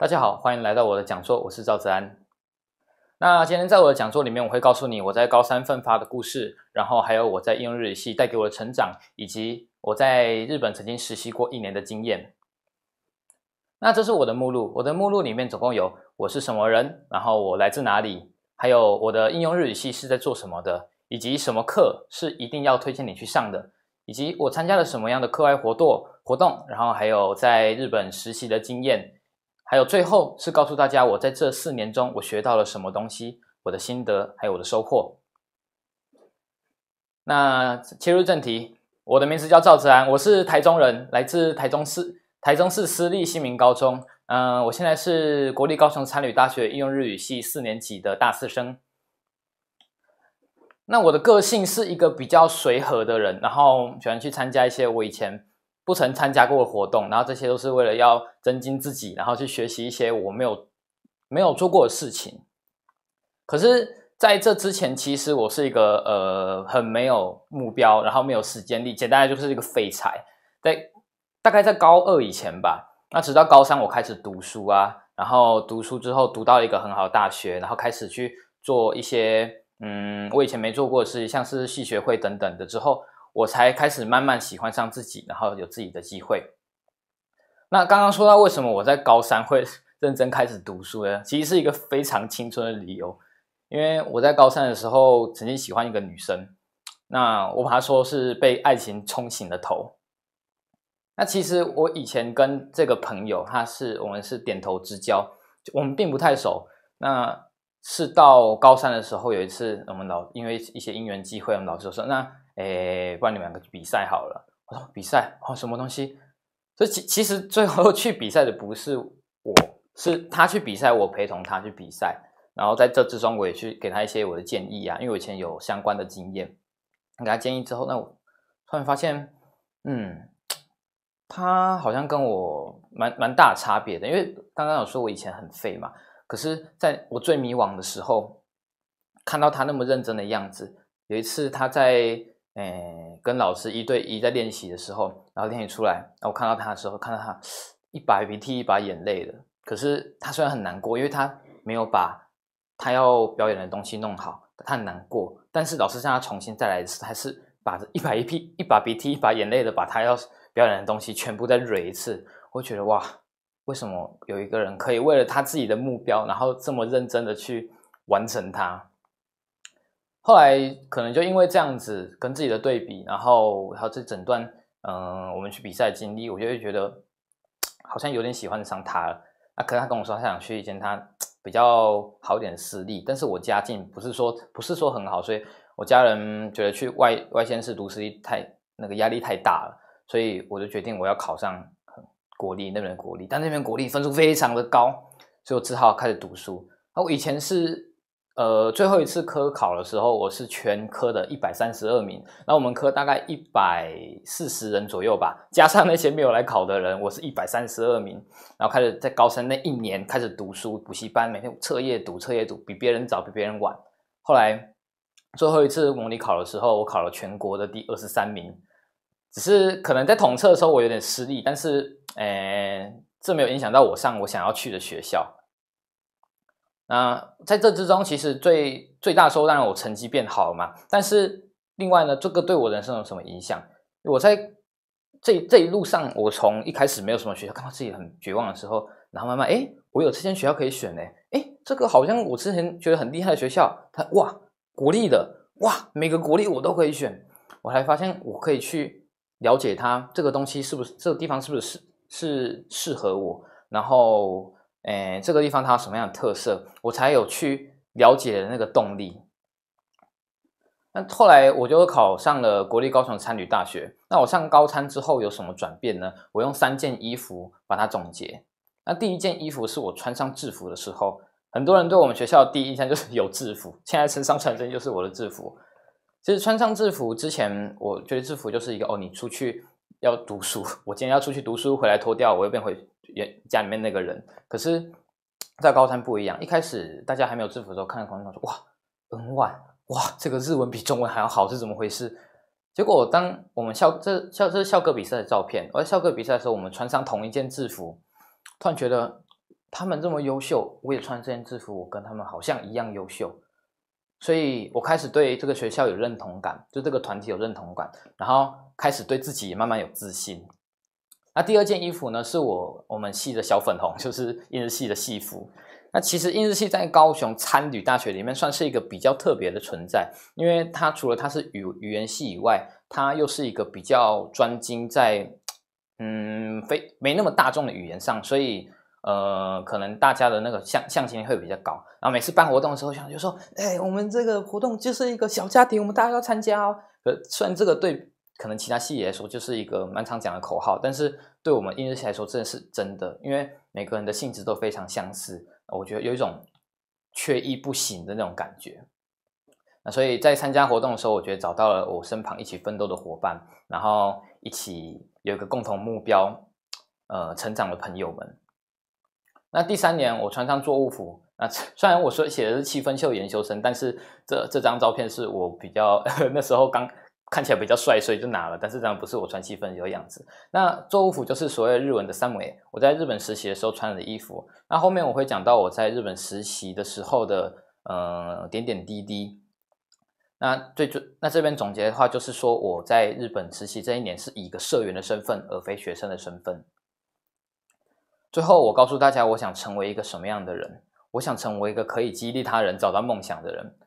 大家好，欢迎来到我的讲座，我是赵子安。那今天在我的讲座里面，我会告诉你我在高三奋发的故事，然后还有我在应用日语系带给我的成长，以及我在日本曾经实习过一年的经验。那这是我的目录，我的目录里面总共有我是什么人，然后我来自哪里，还有我的应用日语系是在做什么的，以及什么课是一定要推荐你去上的，以及我参加了什么样的课外活动活动，然后还有在日本实习的经验。还有最后是告诉大家，我在这四年中我学到了什么东西，我的心得还有我的收获。那切入正题，我的名字叫赵子安，我是台中人，来自台中市台中市私立新民高中。嗯，我现在是国立高雄参旅大学应用日语系四年级的大四生。那我的个性是一个比较随和的人，然后喜欢去参加一些我以前。不曾参加过的活动，然后这些都是为了要增进自己，然后去学习一些我没有没有做过的事情。可是在这之前，其实我是一个呃很没有目标，然后没有时间力，简单来就是一个废柴。在大概在高二以前吧，那直到高三我开始读书啊，然后读书之后读到一个很好的大学，然后开始去做一些嗯我以前没做过的事，像是戏学会等等的之后。我才开始慢慢喜欢上自己，然后有自己的机会。那刚刚说到为什么我在高三会认真开始读书呢？其实是一个非常青春的理由，因为我在高三的时候曾经喜欢一个女生，那我把它说是被爱情冲醒了头。那其实我以前跟这个朋友，他是我们是点头之交，我们并不太熟。那是到高三的时候，有一次我们老因为一些因缘机会，我们老师说那。哎，不然你们两个去比赛好了。我说比赛哦，什么东西？所以其其实最后 去比赛的不是我，是他去比赛，我陪同他去比赛。然后在这之中，我也去给他一些我的建议啊，因为以前有相关的经验，给他建议之后，那突然发现，嗯，他好像跟我蛮蛮大差别的。因为刚刚有说我以前很废嘛，可是在我最迷惘的时候，看到他那么认真的样子。有一次他在。哎，跟老师一对一在练习的时候，然后练习出来，我看到他的时候，看到他一把鼻涕一把眼泪的。可是他虽然很难过，因为他没有把他要表演的东西弄好，他很难过。但是老师让他重新再来一次，还是把一把一一把鼻涕一把眼泪的把他要表演的东西全部再蕊一次。我觉得哇，为什么有一个人可以为了他自己的目标，然后这么认真的去完成它？后来可能就因为这样子跟自己的对比，然后还有这整段嗯，我们去比赛经历，我就会觉得 好像有点喜欢上他了。那可能他跟我说他想去一间他比较好一点的私立，但是我家境不是说不是说很好，所以我家人觉得去外外县市读私立太那个压力太大了，所以我就决定我要考上国立那边的国立，但那边国立分数非常的高，所以我只好开始读书。那我以前是。呃，最后一次科考的时候，我是全科的一百三十二名。那我们科大概一百四十人左右吧，加上那些没有来考的人，我是一百三十二名。然后开始在高三那一年开始读书补习班，每天彻夜读，彻夜读，比别人早，比别人晚。后来最后一次模拟考的时候，我考了全国的第二十三名。只是可能在统测的时候我有点失利，但是，呃，这没有影响到我上我想要去的学校。那在这之中，其实最最大收获当然我成绩变好了嘛。但是另外呢，这个对我人生有什么影响？我在这这一路上，我从一开始没有什么学校，看到自己很绝望的时候，然后慢慢，哎，我有这间学校可以选呢。哎，这个好像我之前觉得很厉害的学校，它哇，国立的，哇，每个国立我都可以选。我还发现我可以去了解它这个东西是不是这个地方是不是适是适合我，然后。哎，这个地方它有什么样的特色，我才有去了解的那个动力。那后来我就考上了国立高雄参旅大学。那我上高餐之后有什么转变呢？我用三件衣服把它总结。那第一件衣服是我穿上制服的时候，很多人对我们学校的第一印象就是有制服。现在身上穿的就是我的制服。其实穿上制服之前，我觉得制服就是一个哦，你出去要读书，我今天要出去读书，回来脱掉，我又变回。原家里面那个人，可是在高三不一样。一开始大家还没有制服的时候，看到同学说：“哇，很晚，哇，这个日文比中文还要好，是怎么回事？”结果当我们校这校这是校歌比赛的照片，而校歌比赛的时候，我们穿上同一件制服，突然觉得他们这么优秀，我也穿这件制服，我跟他们好像一样优秀。所以我开始对这个学校有认同感，就这个团体有认同感，然后开始对自己也慢慢有自信。那第二件衣服呢，是我我们系的小粉红，就是印日系的戏服。那其实印日系在高雄参旅大学里面算是一个比较特别的存在，因为它除了它是语语言系以外，它又是一个比较专精在，嗯，非没那么大众的语言上，所以呃，可能大家的那个向向心会比较高。然后每次办活动的时候，想就说，哎，我们这个活动就是一个小家庭，我们大家要参加哦。呃，虽然这个对。可能其他系来说就是一个蛮常讲的口号，但是对我们音乐系来说，真的是真的，因为每个人的性质都非常相似。我觉得有一种缺一不行的那种感觉。那所以在参加活动的时候，我觉得找到了我身旁一起奋斗的伙伴，然后一起有一个共同目标，呃，成长的朋友们。那第三年我穿上作物服，那虽然我说写的是七分袖研修生，但是这这张照片是我比较 那时候刚。看起来比较帅，所以就拿了。但是当然不是我穿七分袖的样子。那作务服就是所谓日文的三维，我在日本实习的时候穿的衣服。那后面我会讲到我在日本实习的时候的呃点点滴滴。那最最那这边总结的话就是说，我在日本实习这一年是以一个社员的身份，而非学生的身份。最后我告诉大家，我想成为一个什么样的人？我想成为一个可以激励他人、找到梦想的人。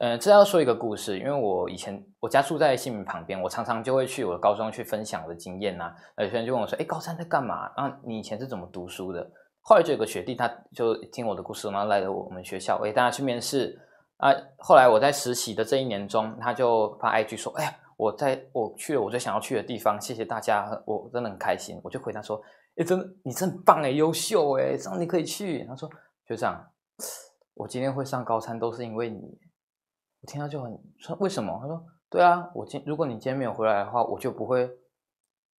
呃，这要说一个故事，因为我以前我家住在新民旁边，我常常就会去我的高中去分享我的经验呐。有有人就问我说：“哎，高三在干嘛？啊，你以前是怎么读书的？”后来就有个学弟，他就听我的故事，然后来了我们学校，哎，大家去面试啊。后来我在实习的这一年中，他就发 IG 说：“哎，我在我去了我最想要去的地方，谢谢大家，我真的很开心。”我就回答说：“哎，真的，你真棒哎，优秀哎，这样你可以去。”他说：“学长，我今天会上高三都是因为你。”听到就很说为什么？他说对啊，我今如果你今天没有回来的话，我就不会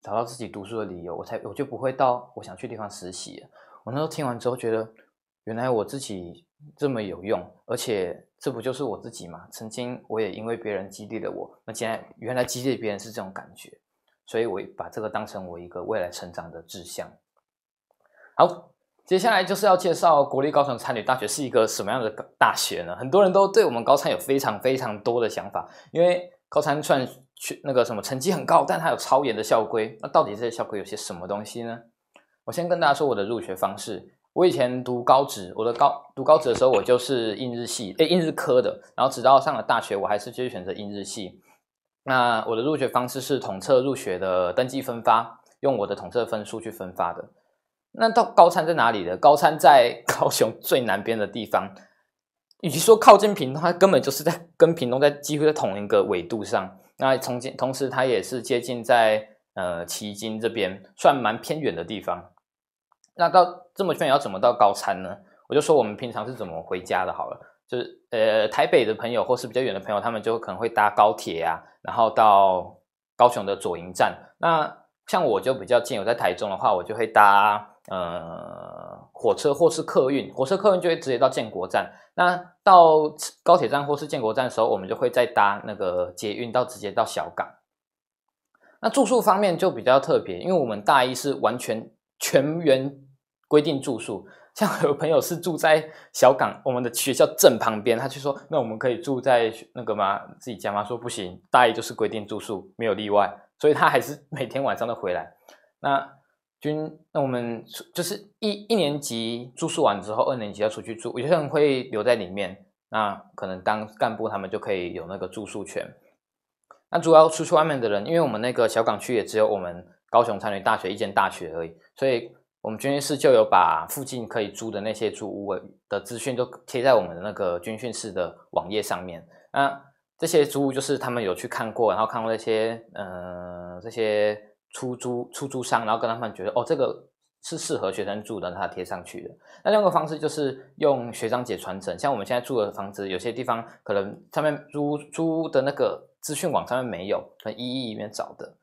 找到自己读书的理由，我才我就不会到我想去地方实习。我那时候听完之后觉得，原来我自己这么有用，而且这不就是我自己吗？曾经我也因为别人激励了我，那现在原来激励别人是这种感觉，所以我把这个当成我一个未来成长的志向。好。接下来就是要介绍国立高雄参旅大学是一个什么样的大学呢？很多人都对我们高三有非常非常多的想法，因为高三算去那个什么成绩很高，但它有超严的校规。那到底这些校规有些什么东西呢？我先跟大家说我的入学方式。我以前读高职，我的高读高职的时候我就是印日系，哎，印日科的。然后直到上了大学，我还是继续选择印日系。那我的入学方式是统测入学的登记分发，用我的统测分数去分发的。那到高仓在哪里的？高仓在 高雄最南边的地方，与其说靠近屏东，它根本就是在跟屏东在几乎在同一个纬度上。那从今同时，它也是接近在呃旗津这边，算蛮偏远的地方。那到这么远要怎么到高仓呢？我就说我们平常是怎么回家的好了，就是呃台北的朋友或是比较远的朋友，他们就可能会搭高铁啊，然后到高雄的左营站那。像我就比较近，我在台中的话，我就会搭呃火车或是客运，火车客运就会直接到建国站。那到高铁站或是建国站的时候，我们就会再搭那个捷运到直接到小港。那住宿方面就比较特别，因为我们大一是完全全员规定住宿。像有朋友是住在小港我们的学校正旁边，他就说那我们可以住在那个吗？自己家吗？说不行，大一就是规定住宿，没有例外。所以他还是每天晚上都回来。那军，那我们就是一一年级住宿完之后，二年级要出去住，有些人会留在里面。那可能当干部，他们就可以有那个住宿权。那主要出去外面的人，因为我们那个小港区也只有我们高雄参与大学一间大学而已，所以我们军训室就有把附近可以租的那些住屋的资讯都贴在我们的那个军训室的网页上面。那这些租就是他们有去看过，然后看过那些呃这些出租出租商，然后跟他们觉得哦这个是适合学生住的，他贴上去的。那另一个方式就是用学长姐传承，像我们现在住的房子，有些地方可能上面租租的那个资讯网上面没有，在一一里面找的。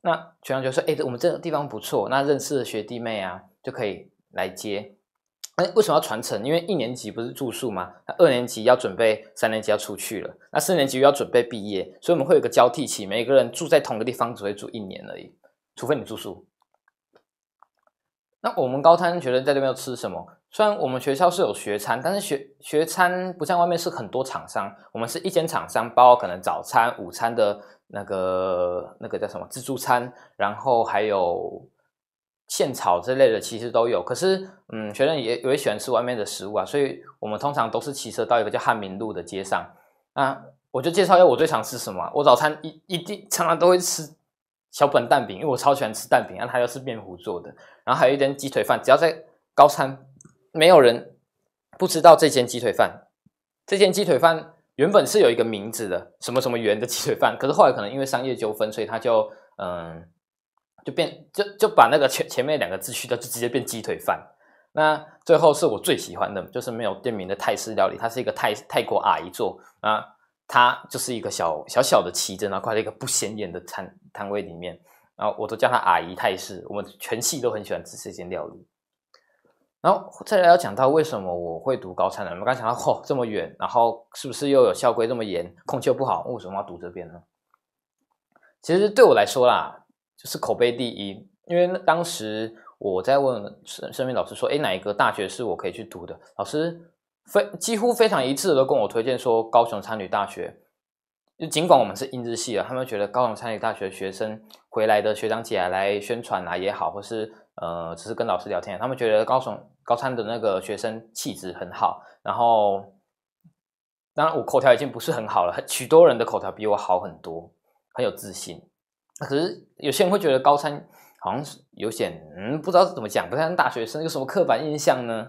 那学长就说哎，我们这个地方不错，那认识的学弟妹啊就可以来接。哎，为什么要传承？因为一年级不是住宿吗？那二年级要准备，三年级要出去了，那四年级又要准备毕业，所以我们会有个交替期。每个人住在同一个地方，只会住一年而已，除非你住宿。那我们高滩学生在这边要吃什么？虽然我们学校是有学餐，但是学学餐不像外面是很多厂商，我们是一间厂商包，可能早餐、午餐的那个那个叫什么自助餐，然后还有。现炒之类的其实都有，可是嗯，学生也也会喜欢吃外面的食物啊，所以我们通常都是骑车到一个叫汉民路的街上啊。我就介绍一下我最常吃什么，我早餐一一定常常都会吃小本蛋饼，因为我超喜欢吃蛋饼啊，它又是面糊做的，然后还有一点鸡腿饭。只要在高餐，没有人不知道这间鸡腿饭。这间鸡腿饭原本是有一个名字的，什么什么源的鸡腿饭，可是后来可能因为商业纠纷，所以它就嗯。就变就就把那个前前面两个字去掉，就直接变鸡腿饭。那最后是我最喜欢的就是没有店名的泰式料理，它是一个泰泰国阿姨做啊，它就是一个小小小的旗然后挂在一个不显眼的摊摊位里面后我都叫它阿姨泰式。我们全系都很喜欢吃这间料理。然后再来要讲到为什么我会读高餐呢？我们刚想到，嚯，这么远，然后是不是又有校规这么严，空气又不好，为什么要读这边呢？其实对我来说啦。就是口碑第一，因为当时我在问身边老师说：“哎，哪一个大学是我可以去读的？”老师非几乎非常一致的都跟我推荐说：“高雄参旅大学。”就尽管我们是英资系啊，他们觉得高雄参旅大学学生回来的学长姐来宣传啊也好，或是呃只是跟老师聊天，他们觉得高雄高参的那个学生气质很好。然后，当然我口条已经不是很好了，很多人的口条比我好很多，很有自信。可是有些人会觉得高三好像是有点，嗯，不知道怎么讲，不太像大学生，有什么刻板印象呢？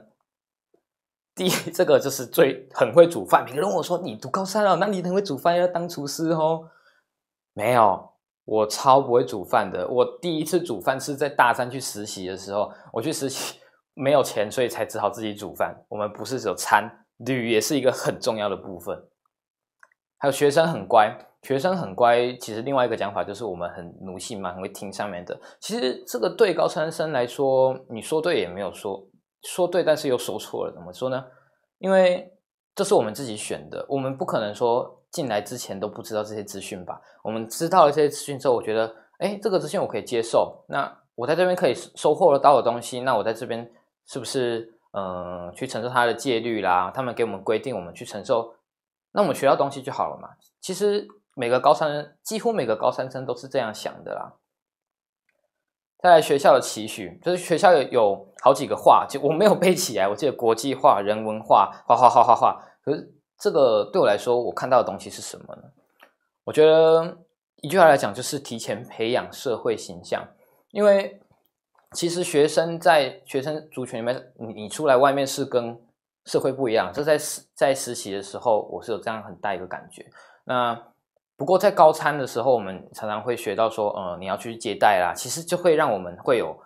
第一，这个就是最很会煮饭。别人如我说你读高三了，那你能会煮饭要当厨师哦？没有，我超不会煮饭的。我第一次煮饭是在大三去实习的时候，我去实习没有钱，所以才只好自己煮饭。我们不是只有餐旅，也是一个很重要的部分。还有学生很乖。学生很乖，其实另外一个讲法就是我们很奴性嘛，很会听上面的。其实这个对高三生来说，你说对也没有说说对，但是又说错了，怎么说呢？因为这是我们自己选的，我们不可能说进来之前都不知道这些资讯吧？我们知道这些资讯之后，我觉得，哎，这个资讯我可以接受，那我在这边可以收获得到的东西，那我在这边是不是嗯去承受他的戒律啦？他们给我们规定，我们去承受，那我们学到东西就好了嘛？其实。每个高三，几乎每个高三生都是这样想的啦。再来学校的期许，就是学校有有好几个话，就我没有背起来。我记得国际化、人文化、化画画画。可是这个对我来说，我看到的东西是什么呢？我觉得一句话来讲，就是提前培养社会形象。因为其实学生在学生族群里面，你你出来外面是跟社会不一样。这在在实习的时候，我是有这样很大一个感觉。那不过在高三的时候，我们常常会学到说，呃，你要去接待啦，其实就会让我们会有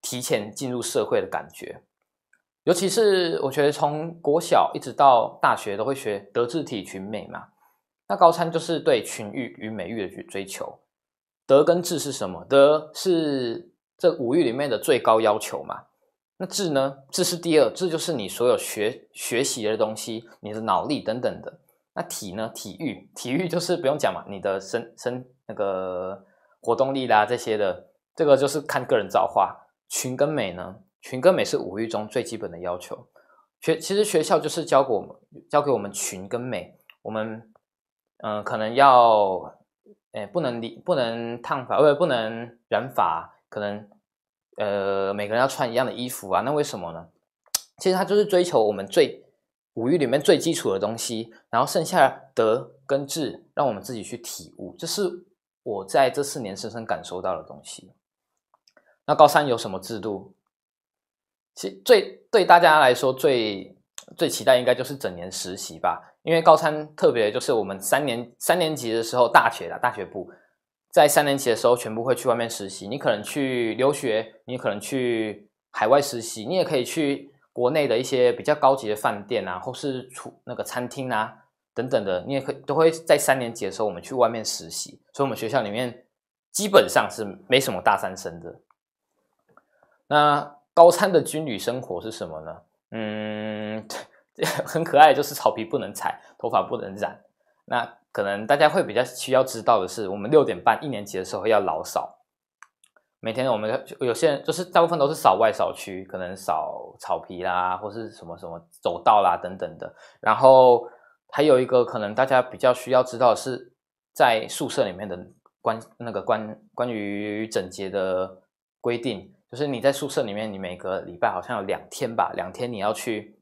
提前进入社会的感觉。尤其是我觉得从国小一直到大学都会学德智体群美嘛，那高三就是对群育与美育的去追求。德跟智是什么？德是这五育里面的最高要求嘛？那智呢？智是第二，智就是你所有学学习的东西，你的脑力等等的。那体呢？体育，体育就是不用讲嘛，你的身身那个活动力啦这些的，这个就是看个人造化。群跟美呢？群跟美是五育中最基本的要求。学其实学校就是教给我们教给我们群跟美。我们嗯，可能要诶，不能理不能烫发，呃不能染发，可能呃每个人要穿一样的衣服啊。那为什么呢？其实他就是追求我们最。五育里面最基础的东西，然后剩下德跟智，让我们自己去体悟，这是我在这四年深深感受到的东西。那高三有什么制度？其最对大家来说最最期待，应该就是整年实习吧。因为高三特别就是我们三年三年级的时候，大学的大学部在三年级的时候，全部会去外面实习。你可能去留学，你可能去海外实习，你也可以去。国内的一些比较高级的饭店啊，或是厨那个餐厅啊，等等的，你也可以都会在三年级的时候我们去外面实习，所以我们学校里面基本上是没什么大三生的。那高餐的军旅生活是什么呢？嗯，很可爱，就是草皮不能踩，头发不能染。那可能大家会比较需要知道的是，我们六点半一年级的时候要老扫。每天我们有些人就是大部分都是扫外扫区，可能扫草皮啦，或是什么什么走道啦等等的。然后还有一个可能大家比较需要知道的是，在宿舍里面的关那个关关于整洁的规定，就是你在宿舍里面，你每个礼拜好像有两天吧，两天你要去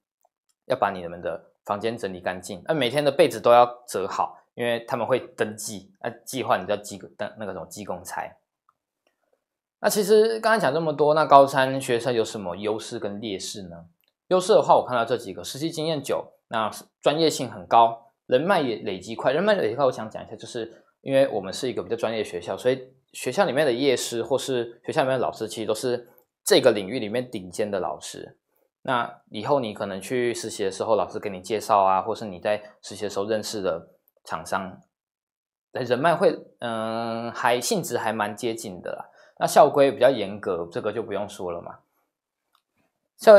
要把你们的房间整理干净。那每天的被子都要折好，因为他们会登记。那计划你要记登那个什么记工差。那其实刚才讲这么多，那高三学生有什么优势跟劣势呢？优势的话，我看到这几个实习经验久，那专业性很高，人脉也累积快。人脉累积快，我想讲一下，就是因为我们是一个比较专业的学校，所以学校里面的夜师或是学校里面的老师，其实都是这个领域里面顶尖的老师。那以后你可能去实习的时候，老师给你介绍啊，或是你在实习的时候认识的厂商人脉会，嗯，还性质还蛮接近的啦。那校规比较严格，这个就不用说了嘛。校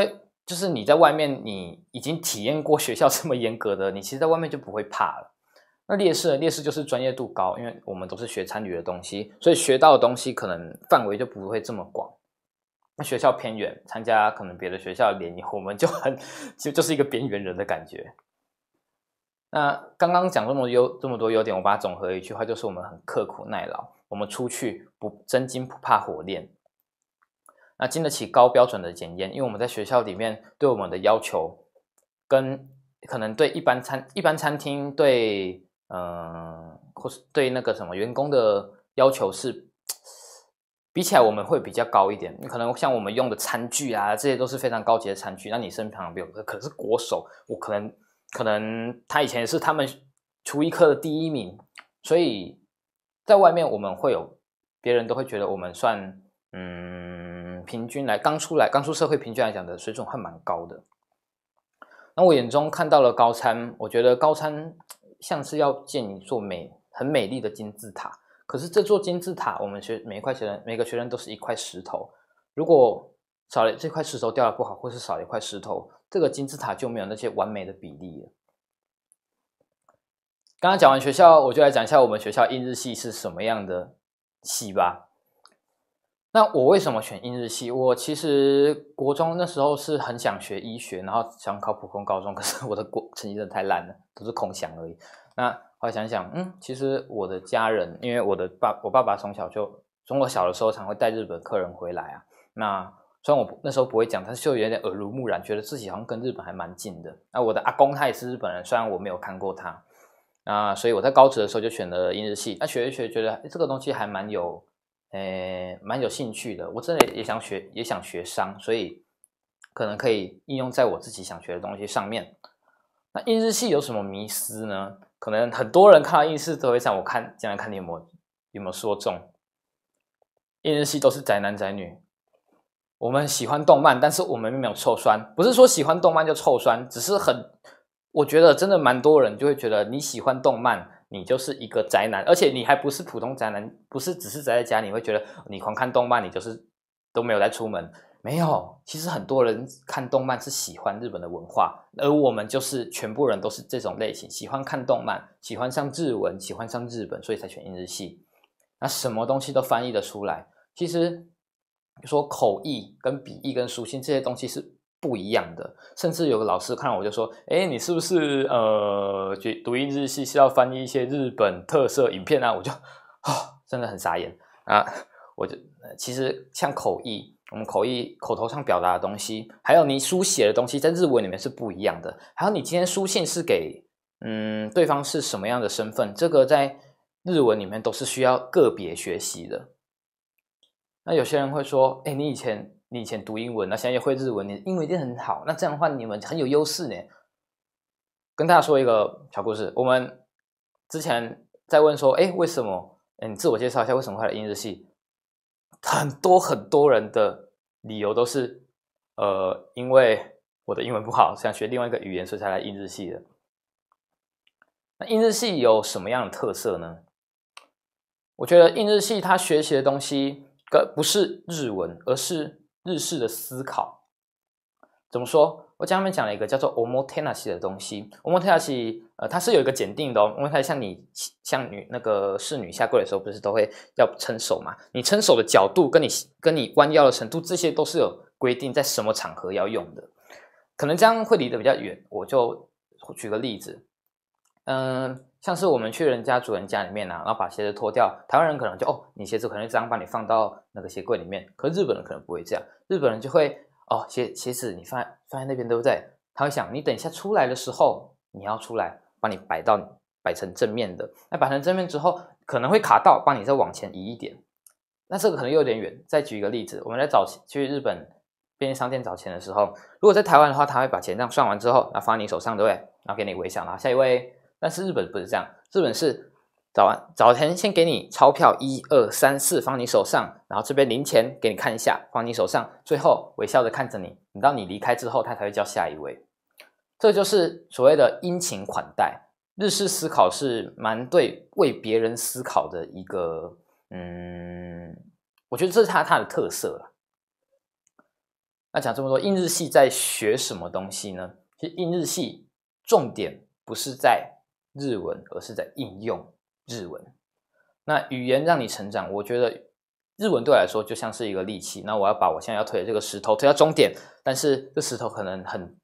就是你在外面，你已经体验过学校 这么严格的，你其实在外面就不会怕了。那劣势呢？劣势就是专业度高，因为我们都是学参与的东西，所以学到的东西可能范围就不会这么广。学校偏远，参加可能别的学校联谊，我们就很就就是一个边缘人的感觉。那刚刚讲这么多优这么多优点，我把它总合一句话，就是我们很刻苦耐劳。我们出去不真金不怕火炼，那经得起高标准的检验。因为我们在学校里面对我们的要求，跟可能对一般餐一般餐厅对，嗯，或是对那个什么员工的要求是比起来，我们会比较高一点。你可能像我们用的餐具啊，这些都是非常高级的餐具。那你身旁比如可是国手，我可能可能他以前是他们厨艺课的第一名，所以。在外面，我们会有，别人都会觉得我们算，嗯，平均来，刚出来，刚出社会，平均来讲的水准还蛮高的。那我眼中看到了高参，我觉得高参像是要建一座美很美丽的金字塔，可是这座金字塔，我们学每一块学生，每个学生都是一块石头，如果少了这块石头掉了不好，或是少了一块石头，这个金字塔就没有那些完美的比例了。刚刚讲完学校，我就来讲一下我们学校英日系是什么样的系吧。那我为什么选英日系？我其实国中那时候是很想学医学，然后想考普通高中，可是我的国成绩真的太烂了，都是空想而已。那后来想想，嗯，其实我的家人，因为我的爸，我爸爸从小就从我小的时候，常会带日本客人回来啊。那虽然我那时候不会讲，但是就有点耳濡目染，觉得自己好像跟日本还蛮近的。那我的阿公他也是日本人，虽然我没有看过他。啊，所以我在高职的时候就选了英日系，那学一学，觉得这个东西还蛮有，诶，蛮有兴趣的。我真的也想学，也想学商，所以可能可以应用在我自己想学的东西上面。那英日系有什么迷思呢？可能很多人看到英式都会想，我看，今来看你有没有没有说中？英日系都是宅男宅女，我们喜欢动漫，但是我们并没有臭酸，不是说喜欢动漫就臭酸，只是很。我觉得真的蛮多人就会觉得你喜欢动漫，你就是一个宅男，而且你还不是普通宅男，不是只是宅在家，你会觉得你狂看动漫，你就是都没有在出门。没有，其实很多人看动漫是喜欢日本的文化，而我们就是全部人都是这种类型，喜欢看动漫，喜欢上日文，喜欢上日本，所以才选日系。那什么东西都翻译的出来，其实说口译跟笔译跟书信这些东西是。不一样的，甚至有个老师看我，就说：“哎，你是不是呃，读读音日系需要翻译一些日本特色影片啊？”我就啊，真的很傻眼啊！我就其实像口译，我们口译口头上表达的东西，还有你书写的东西，在日文里面是不一样的。还有你今天书信是给嗯对方是什么样的身份，这个在日文里面都是需要个别学习的。那有些人会说：“哎，你以前。”你以前读英文，那现在又会日文，你英文一定很好。那这样的话，你们很有优势呢。跟大家说一个小故事：我们之前在问说，哎，为什么？哎，你自我介绍一下，为什么会来英日系？很多很多人的理由都是，呃，因为我的英文不好，想学另外一个语言，所以才来英日系的。那英日系有什么样的特色呢？我觉得英日系他学习的东西，跟不是日文，而是。日式的思考，怎么说？我前面讲了一个叫做欧 a 泰纳西的东西，欧 a 泰纳西，呃，它是有一个检定的。哦。因为它像你像女那个侍女下跪的时候，不是都会要撑手嘛？你撑手的角度跟你跟你弯腰的程度，这些都是有规定，在什么场合要用的。可能这样会离得比较远，我就举个例子。嗯，像是我们去人家主人家里面啊，然后把鞋子脱掉，台湾人可能就哦，你鞋子可能脏，帮你放到那个鞋柜里面。可日本人可能不会这样，日本人就会哦，鞋鞋子你放放在那边，对不对？他会想你等一下出来的时候，你要出来，帮你摆到摆成正面的。那摆成正面之后，可能会卡到，帮你再往前移一点。那这个可能有点远。再举一个例子，我们在找去日本便利商店找钱的时候，如果在台湾的话，他会把钱这样算完之后，然后发你手上，对不对？然后给你微笑，然后下一位。但是日本不是这样，日本是早早前先给你钞票一二三四放你手上，然后这边零钱给你看一下放你手上，最后微笑着看着你，等到你离开之后，他才会叫下一位。这就是所谓的殷勤款待。日式思考是蛮对为别人思考的一个，嗯，我觉得这是他他的特色了。那讲这么多，印日系在学什么东西呢？其实印日系重点不是在。日文，而是在应用日文。那语言让你成长，我觉得日文对我来说就像是一个利器。那我要把我现在要推的这个石头推到终点，但是这石头可能很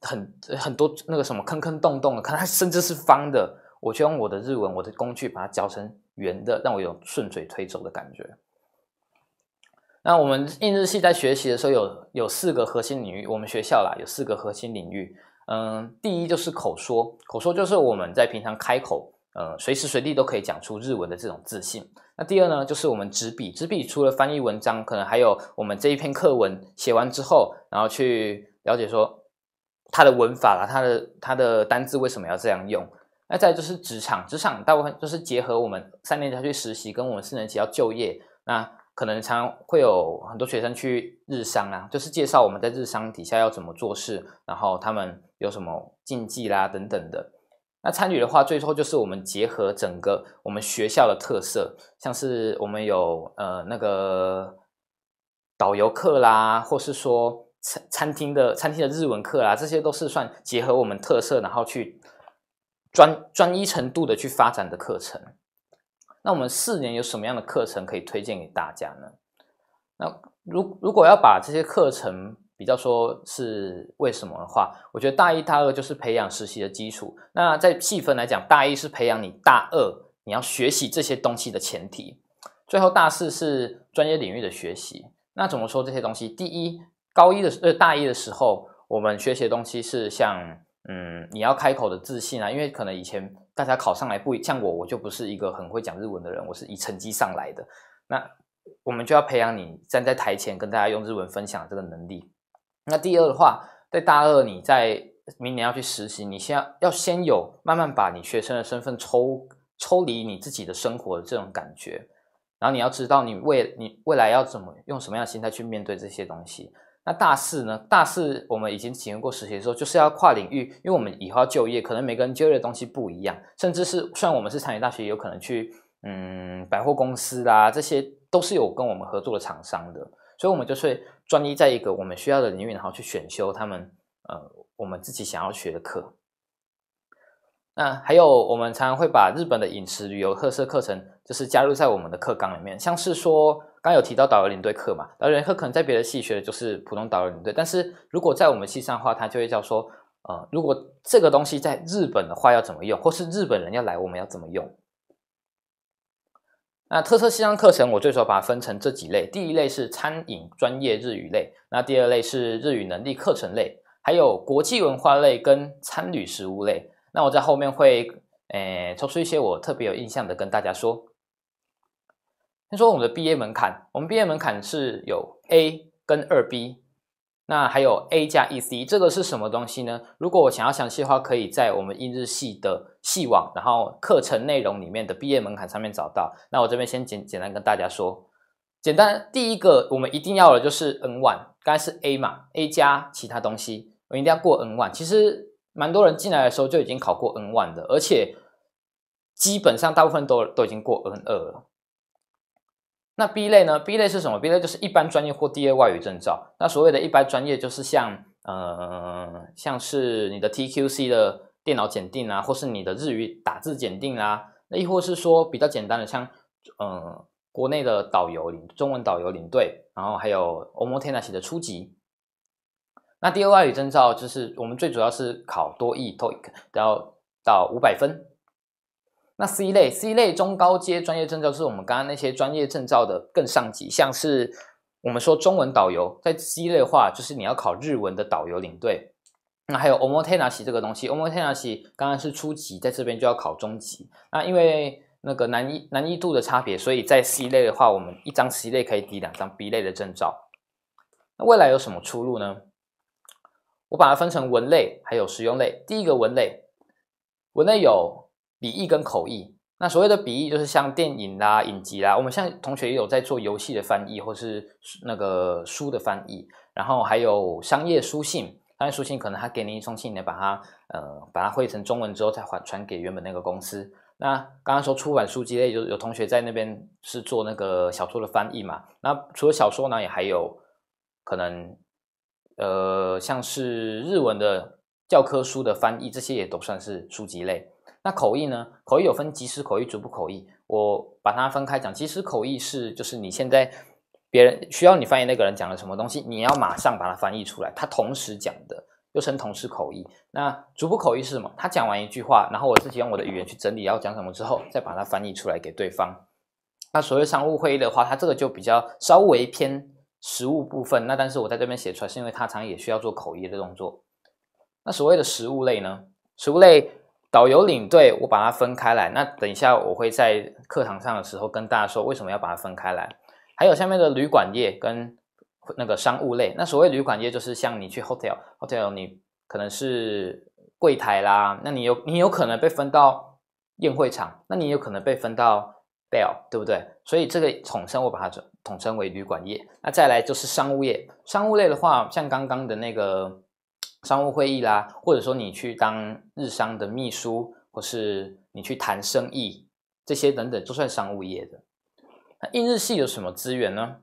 很很多那个什么坑坑洞洞的，可能甚至是方的。我就用我的日文，我的工具把它搅成圆的，让我有顺嘴推走的感觉。那我们印日系在学习的时候，有有四个核心领域，我们学校啦有四个核心领域。嗯，第一就是口说，口说就是我们在平常开口，呃，随时随地都可以讲出日文的这种自信。那第二呢，就是我们纸笔执笔，除了翻译文章，可能还有我们这一篇课文写完之后，然后去了解说它的文法啦，它的它的单字为什么要这样用。那再就是职场职场大部分就是结合我们三年级要去实习，跟我们四年级要就业，那。可能常会有很多学生去日商啊，就是介绍我们在日商底下要怎么做事，然后他们有什么禁忌啦等等的。那参与的话，最后就是我们结合整个我们学校的特色，像是我们有呃那个导游课啦，或是说餐餐厅的餐厅的日文课啦，这些都是算结合我们特色，然后去专专一程度的去发展的课程。那我们四年有什么样的课程可以推荐给大家呢？那如如果要把这些课程比较说是为什么的话，我觉得大一大二就是培养实习的基础。那在细分来讲，大一是培养你，大二你要学习这些东西的前提。最后大四是专业领域的学习。那怎么说这些东西？第一，高一的呃大一的时候，我们学习的东西是像嗯你要开口的自信啊，因为可能以前。大家考上来不像我，我就不是一个很会讲日文的人，我是以成绩上来的。那我们就要培养你站在台前跟大家用日文分享这个能力。那第二的话，在大二你在明年要去实习，你先要要先有慢慢把你学生的身份抽抽离你自己的生活的这种感觉，然后你要知道你未你未来要怎么用什么样的心态去面对这些东西。那大四呢？大四我们已经体验过实习的时候，就是要跨领域，因为我们以后要就业，可能每个人就业的东西不一样，甚至是虽然我们是财经大学，也有可能去嗯百货公司啦，这些都是有跟我们合作的厂商的，所以我们就是专一在一个我们需要的领域，然后去选修他们呃我们自己想要学的课。那还有我们常常会把日本的饮食旅游特色课程，就是加入在我们的课纲里面，像是说。刚有提到导游领队课嘛，导游领课可能在别的系学的就是普通导游领队，但是如果在我们系上的话，他就会叫说，呃，如果这个东西在日本的话要怎么用，或是日本人要来我们要怎么用。那特色西上课程，我最少把它分成这几类，第一类是餐饮专业日语类，那第二类是日语能力课程类，还有国际文化类跟餐旅食物类。那我在后面会，诶，抽出一些我特别有印象的跟大家说。先说我们的毕业门槛，我们毕业门槛是有 A 跟二 B，那还有 A 加 E C，这个是什么东西呢？如果我想要详细的话，可以在我们英日系的系网，然后课程内容里面的毕业门槛上面找到。那我这边先简简单跟大家说，简单第一个我们一定要的就是 N one，刚才是 A 嘛，A 加其他东西，我们一定要过 N one。其实蛮多人进来的时候就已经考过 N one 的，而且基本上大部分都都已经过 N 二了。那 B 类呢？B 类是什么？B 类就是一般专业或第二外语证照。那所谓的一般专业，就是像，呃，像是你的 TQC 的电脑检定啊，或是你的日语打字检定啦。那亦或是说比较简单的，像，呃，国内的导游领中文导游领队，然后还有欧盟电脑写的初级。那第二外语证照就是我们最主要是考多益 TOEIC，后到五百分。那 C 类，C 类中高阶专业证照是我们刚刚那些专业证照的更上级，像是我们说中文导游，在 C 类的话，就是你要考日文的导游领队。那还有 omotenashi 这个东西，omotenashi 刚刚是初级，在这边就要考中级。那因为那个难易难易度的差别，所以在 C 类的话，我们一张 C 类可以抵两张 B 类的证照。那未来有什么出路呢？我把它分成文类还有实用类。第一个文类，文类有。笔译跟口译，那所谓的笔译就是像电影啦、影集啦。我们现在同学也有在做游戏的翻译，或是那个书的翻译，然后还有商业书信。商业书信可能他给你一封信，你把它呃把它汇成中文之后再还传给原本那个公司。那刚刚说出版书籍类，就有同学在那边是做那个小说的翻译嘛？那除了小说呢，也还有可能呃像是日文的教科书的翻译，这些也都算是书籍类。那口译呢？口译有分即时口译、逐步口译，我把它分开讲。即时口译是就是你现在别人需要你翻译那个人讲了什么东西，你要马上把它翻译出来。他同时讲的，又称同时口译。那逐步口译是什么？他讲完一句话，然后我自己用我的语言去整理要讲什么之后，再把它翻译出来给对方。那所谓商务会议的话，它这个就比较稍微偏实物部分。那但是我在这边写出来，是因为它常也需要做口译的动作。那所谓的实物类呢？实物类。导游领队，我把它分开来。那等一下，我会在课堂上的时候跟大家说为什么要把它分开来。还有下面的旅馆业跟那个商务类。那所谓旅馆业，就是像你去 hotel，hotel 你可能是柜台啦，那你有你有可能被分到宴会场，那你有可能被分到 bell，对不对？所以这个统称我把它统称为旅馆业。那再来就是商务业，商务类的话，像刚刚的那个。商务会议啦，或者说你去当日商的秘书，或是你去谈生意，这些等等，都算商务业的。那应日系有什么资源呢？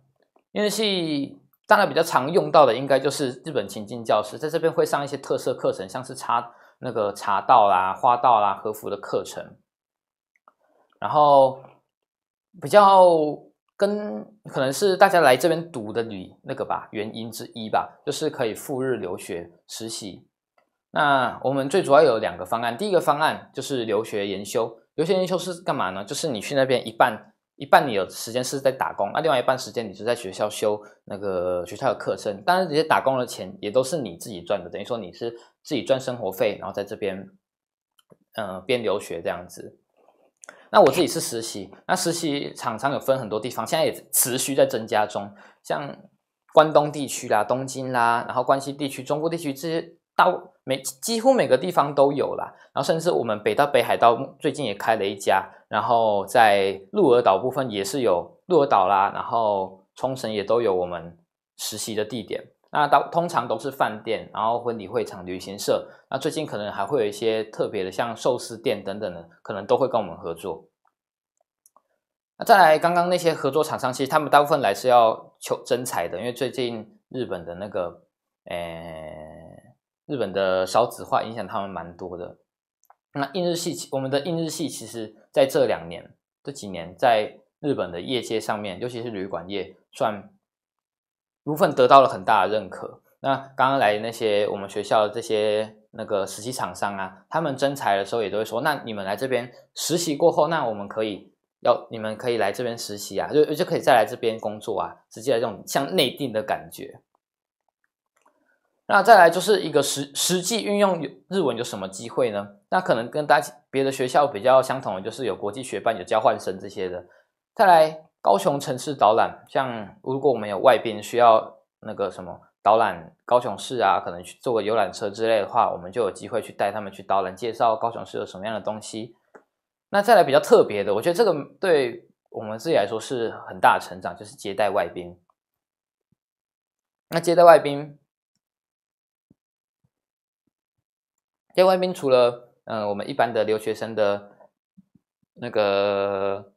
印日系当然比较常用到的，应该就是日本情境教室，在这边会上一些特色课程，像是茶那个茶道啦、花道啦、和服的课程，然后比较。跟可能是大家来这边读的旅那个吧原因之一吧，就是可以赴日留学实习。那我们最主要有两个方案，第一个方案就是留学研修。留学研修是干嘛呢？就是你去那边一半一半，你有时间是在打工，那另外一半时间你是在学校修那个学校的课程。当然这些打工的钱也都是你自己赚的，等于说你是自己赚生活费，然后在这边嗯边留学这样子。那我自己是实习，那实习场场有分很多地方，现在也持续在增加中，像关东地区啦、东京啦，然后关西地区、中部地区这些，到每几乎每个地方都有啦。然后甚至我们北到北海道最近也开了一家，然后在鹿儿岛部分也是有鹿儿岛啦，然后冲绳也都有我们实习的地点。那到通常都是饭店，然后婚礼会场、旅行社。那最近可能还会有一些特别的，像寿司店等等的，可能都会跟我们合作。那再来，刚刚那些合作厂商，其实他们大部分来是要求真彩的，因为最近日本的那个，呃，日本的少子化影响他们蛮多的。那印日系，我们的印日系，其实在这两年、这几年，在日本的业界上面，尤其是旅馆业，算。部分得到了很大的认可。那刚刚来那些我们学校的这些那个实习厂商啊，他们征才的时候也都会说：那你们来这边实习过后，那我们可以要你们可以来这边实习啊，就就可以再来这边工作啊，直接这种像内定的感觉。那再来就是一个实实际运用日文有什么机会呢？那可能跟大别的学校比较相同，的就是有国际学班、有交换生这些的。再来。高雄城市导览，像如果我们有外宾需要那个什么导览高雄市啊，可能去坐个游览车之类的话，我们就有机会去带他们去导览，介绍高雄市有什么样的东西。那再来比较特别的，我觉得这个对我们自己来说是很大成长，就是接待外宾。那接待外宾，接待外宾除了嗯，我们一般的留学生的那个。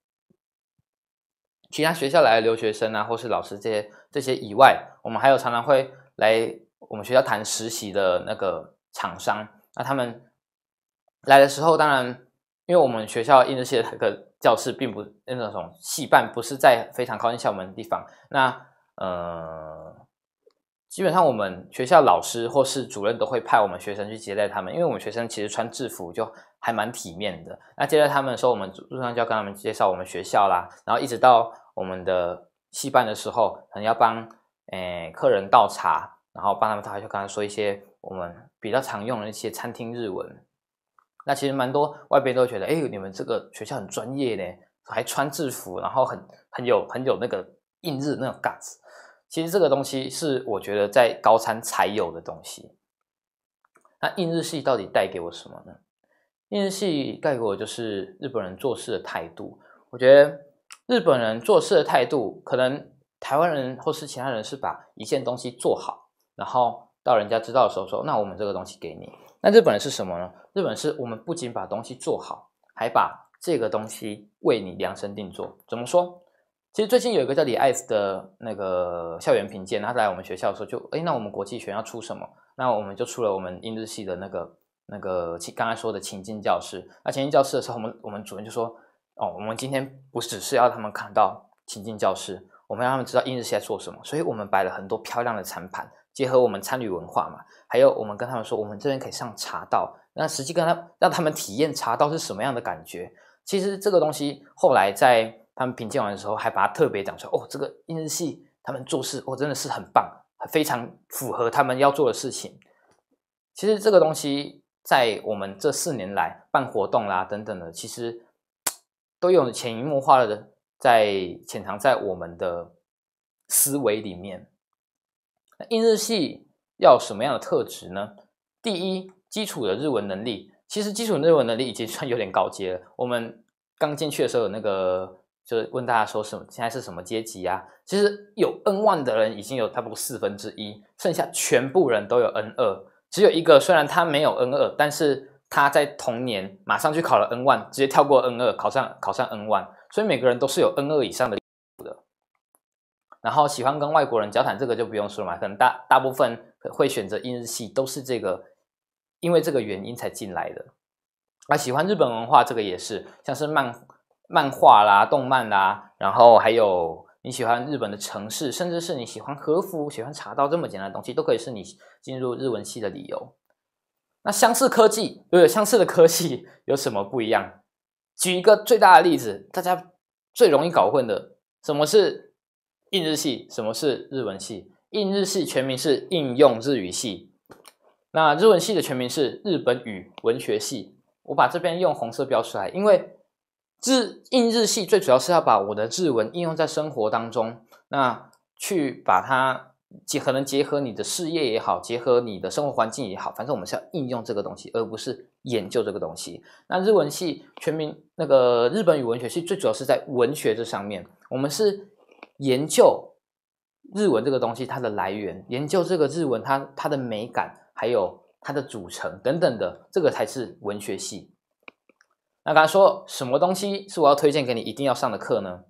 其他学校来的留学生啊，或是老师这些这些以外，我们还有常常会来我们学校谈实习的那个厂商。那他们来的时候，当然，因为我们学校印乐系那个教室并不那种系办不是在非常靠近校门的地方。那，呃。基本上我们学校老师或是主任都会派我们学生去接待他们，因为我们学生其实穿制服就还蛮体面的。那接待他们的时候，我们路上就要跟他们介绍我们学校啦，然后一直到我们的戏班的时候，可能要帮诶客人倒茶，然后帮他们他就刚才说一些我们比较常用的一些餐厅日文。那其实蛮多外边都觉得，哎，你们这个学校很专业呢，还穿制服，然后很很有很有那个印日那种 guts。其实这个东西是我觉得在高餐才有的东西。那印日系到底带给我什么呢？印日系带给我就是日本人做事的态度。我觉得日本人做事的态度，可能台湾人或是其他人是把一件东西做好，然后到人家知道的时候说：“那我们这个东西给你。”那日本人是什么呢？日本是我们不仅把东西做好，还把这个东西为你量身定做。怎么说？其实最近有一个叫李艾斯的，那个校园评鉴，他来我们学校的时候就，哎，那我们国际学院要出什么？那我们就出了我们英日系的那个那个刚才说的情境教室。那情境教室的时候，我们我们主任就说，哦，我们今天不只是要他们看到情境教室，我们让他们知道英日系在做什么。所以我们摆了很多漂亮的餐盘，结合我们参与文化嘛，还有我们跟他们说，我们这边可以上茶道，那实际跟他让他们体验茶道是什么样的感觉。其实这个东西后来在。他们评鉴完的时候，还把它特别讲出来哦。这个英日系他们做事哦，真的是很棒，非常符合他们要做的事情。其实这个东西在我们这四年来办活动啦等等的，其实 都有潜移默化的在潜藏在我们的思维里面。英日系要什么样的特质呢？第一，基础的日文能力。其实基础的日文能力已经算有点高阶了。我们刚进去的时候，那个。就是问大家说什么？现在是什么阶级啊？其实有 N 万的人已经有差不多四分之一，剩下全部人都有 N 二，只有一个虽然他没有 N 二，但是他在同年马上去考了 N 万，直接跳过 N 二考上考上 N 万，所以每个人都是有 N 二以上的的。然后喜欢跟外国人交谈，这个就不用说了嘛，可能大大部分会选择英日系都是这个，因为这个原因才进来的。啊，喜欢日本文化这个也是，像是漫。漫画啦、动漫啦，然后还有你喜欢日本的城市，甚至是你喜欢和服、喜欢茶道这么简单的东西，都可以是你进入日文系的理由。那相似科技，有相似的科技有什么不一样？举一个最大的例子，大家最容易搞混的，什么是印日系？什么是日文系？印日系全名是应用日语系，那日文系的全名是日本语文学系。我把这边用红色标出来，因为。日印日系最主要是要把我的日文应用在生活当中，那去把它结可能结合你的事业也好，结合你的生活环境也好，反正我们是要应用这个东西，而不是研究这个东西。那日文系全民那个日本语文学系最主要是在文学这上面，我们是研究日文这个东西它的来源，研究这个日文它它的美感，还有它的组成等等的，这个才是文学系。那刚才说什么东西是我要推荐给你一定要上的课呢？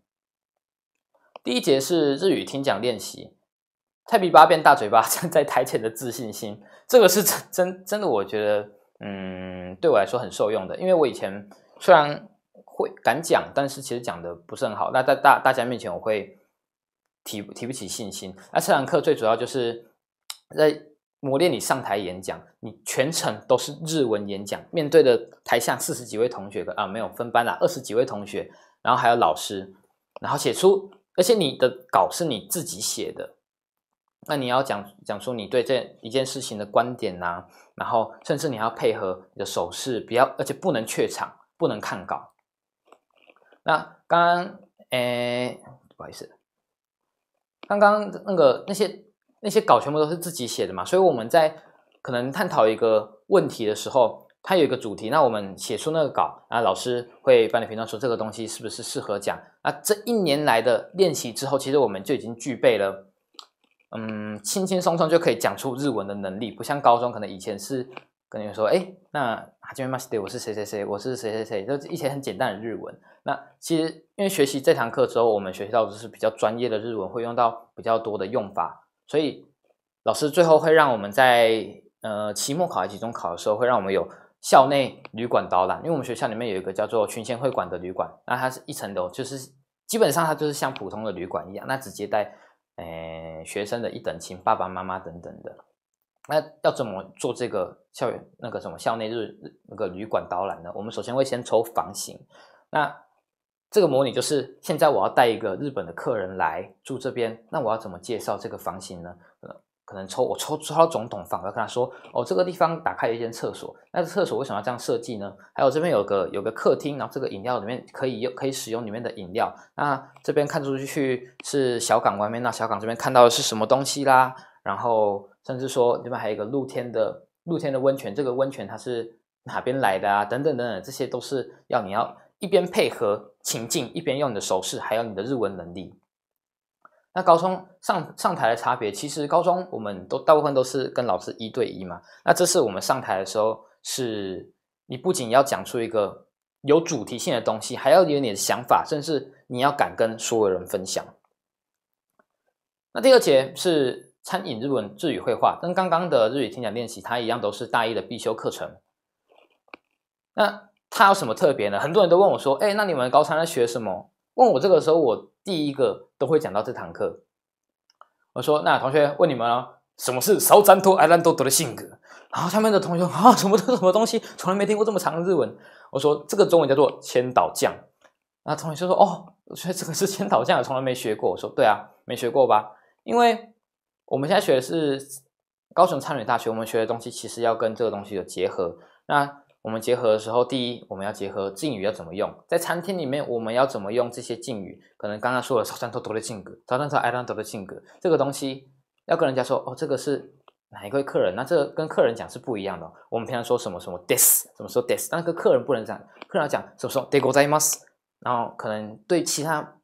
第一节是日语听讲练习，泰比巴变大嘴巴 站在台前的自信心，这个是真真真的，我觉得嗯，对我来说很受用的，因为我以前虽然会敢讲，但是其实讲的不是很好，那在大大家面前我会提提不起信心。那这堂课最主要就是在。磨练你上台演讲，你全程都是日文演讲，面对的台下四十几位同学，啊，没有分班啦，二十几位同学，然后还有老师，然后写出，而且你的稿是你自己写的，那你要讲讲出你对这一件事情的观点呐，然后甚至你要配合你的手势，不要，而且不能怯场，不能看稿。那刚刚，诶，不好意思，刚刚那个那些。那些稿全部都是自己写的嘛，所以我们在可能探讨一个问题的时候，它有一个主题，那我们写出那个稿，啊，老师会帮你评断说这个东西是不是适合讲。那这一年来的练习之后，其实我们就已经具备了，嗯，轻轻松松就可以讲出日文的能力，不像高中可能以前是跟你们说，哎，那哈基米马斯蒂，我是谁谁谁，我是谁谁谁，就一些很简单的日文。那其实因为学习这堂课之后，我们学习到的是比较专业的日文，会用到比较多的用法。所以老师最后会让我们在呃期末考以及中考的时候，会让我们有校内旅馆导览，因为我们学校里面有一个叫做群贤会馆的旅馆，那它是一层楼，就是基本上它就是像普通的旅馆一样，那直接带诶学生的一等亲、爸爸妈妈等等的。那要怎么做这个校园那个什么校内日那个旅馆导览呢？我们首先会先抽房型，那。这个模拟就是，现在我要带一个日本的客人来住这边，那我要怎么介绍这个房型呢？呃，可能抽我抽抽到总统房，我要跟他说，哦，这个地方打开一间厕所，那厕所为什么要这样设计呢？还有这边有个有个客厅，然后这个饮料里面可以用可以使用里面的饮料。那这边看出去是小港外面，那小港这边看到的是什么东西啦？然后甚至说这边还有一个露天的露天的温泉，这个温泉它是哪边来的啊？等等等等，这些都是要你要。一边配合情境，一边用你的手势，还有你的日文能力。那高中上上台的差别，其实高中我们都大部分都是跟老师一对一嘛。那这次我们上台的时候，是你不仅要讲出一个有主题性的东西，还要有你的想法，甚至你要敢跟所有人分享。那第二节是餐饮日文日语绘画，跟刚刚的日语听讲练习，它一样都是大一的必修课程。那。它有什么特别呢？很多人都问我说：“哎，那你们高三在学什么？”问我这个时候，我第一个都会讲到这堂课。我说：“那同学问你们，什么是少山多埃兰多德的性格？”然后下面的同学啊，什么东什么东西，从来没听过这么长的日文。我说：“这个中文叫做千岛酱。”那同学就说：“哦，所以这个是千岛酱，从来没学过。”我说：“对啊，没学过吧？因为我们现在学的是高雄参与大学，我们学的东西其实要跟这个东西有结合。”那我们结合的时候，第一，我们要结合敬语要怎么用，在餐厅里面我们要怎么用这些敬语？可能刚刚说了，早餐偷偷的性格，早餐早爱豆豆的性格，这个东西要跟人家说，哦，这个是哪一位客人？那这跟客人讲是不一样的。我们平常说什么什么 this，怎么说 this？那个客人不能讲，客人要讲怎么说？得过 i m u s 然后可能对其他，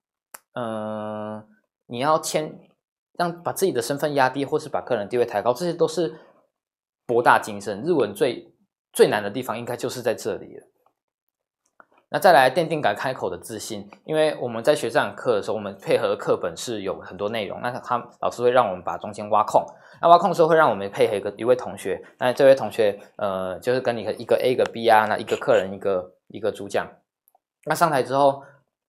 嗯，你要签，让把自己的身份压低，或是把客人地位抬高，这些都是博大精深。日文最。最难的地方应该就是在这里了。那再来奠定感，开口的自信，因为我们在学这堂课的时候，我们配合课本是有很多内容。那他老师会让我们把中间挖空，那挖空时候会让我们配合一个一位同学。那这位同学呃，就是跟你的一个 A 一个 B 啊，那一个客人一个一个主讲。那上台之后，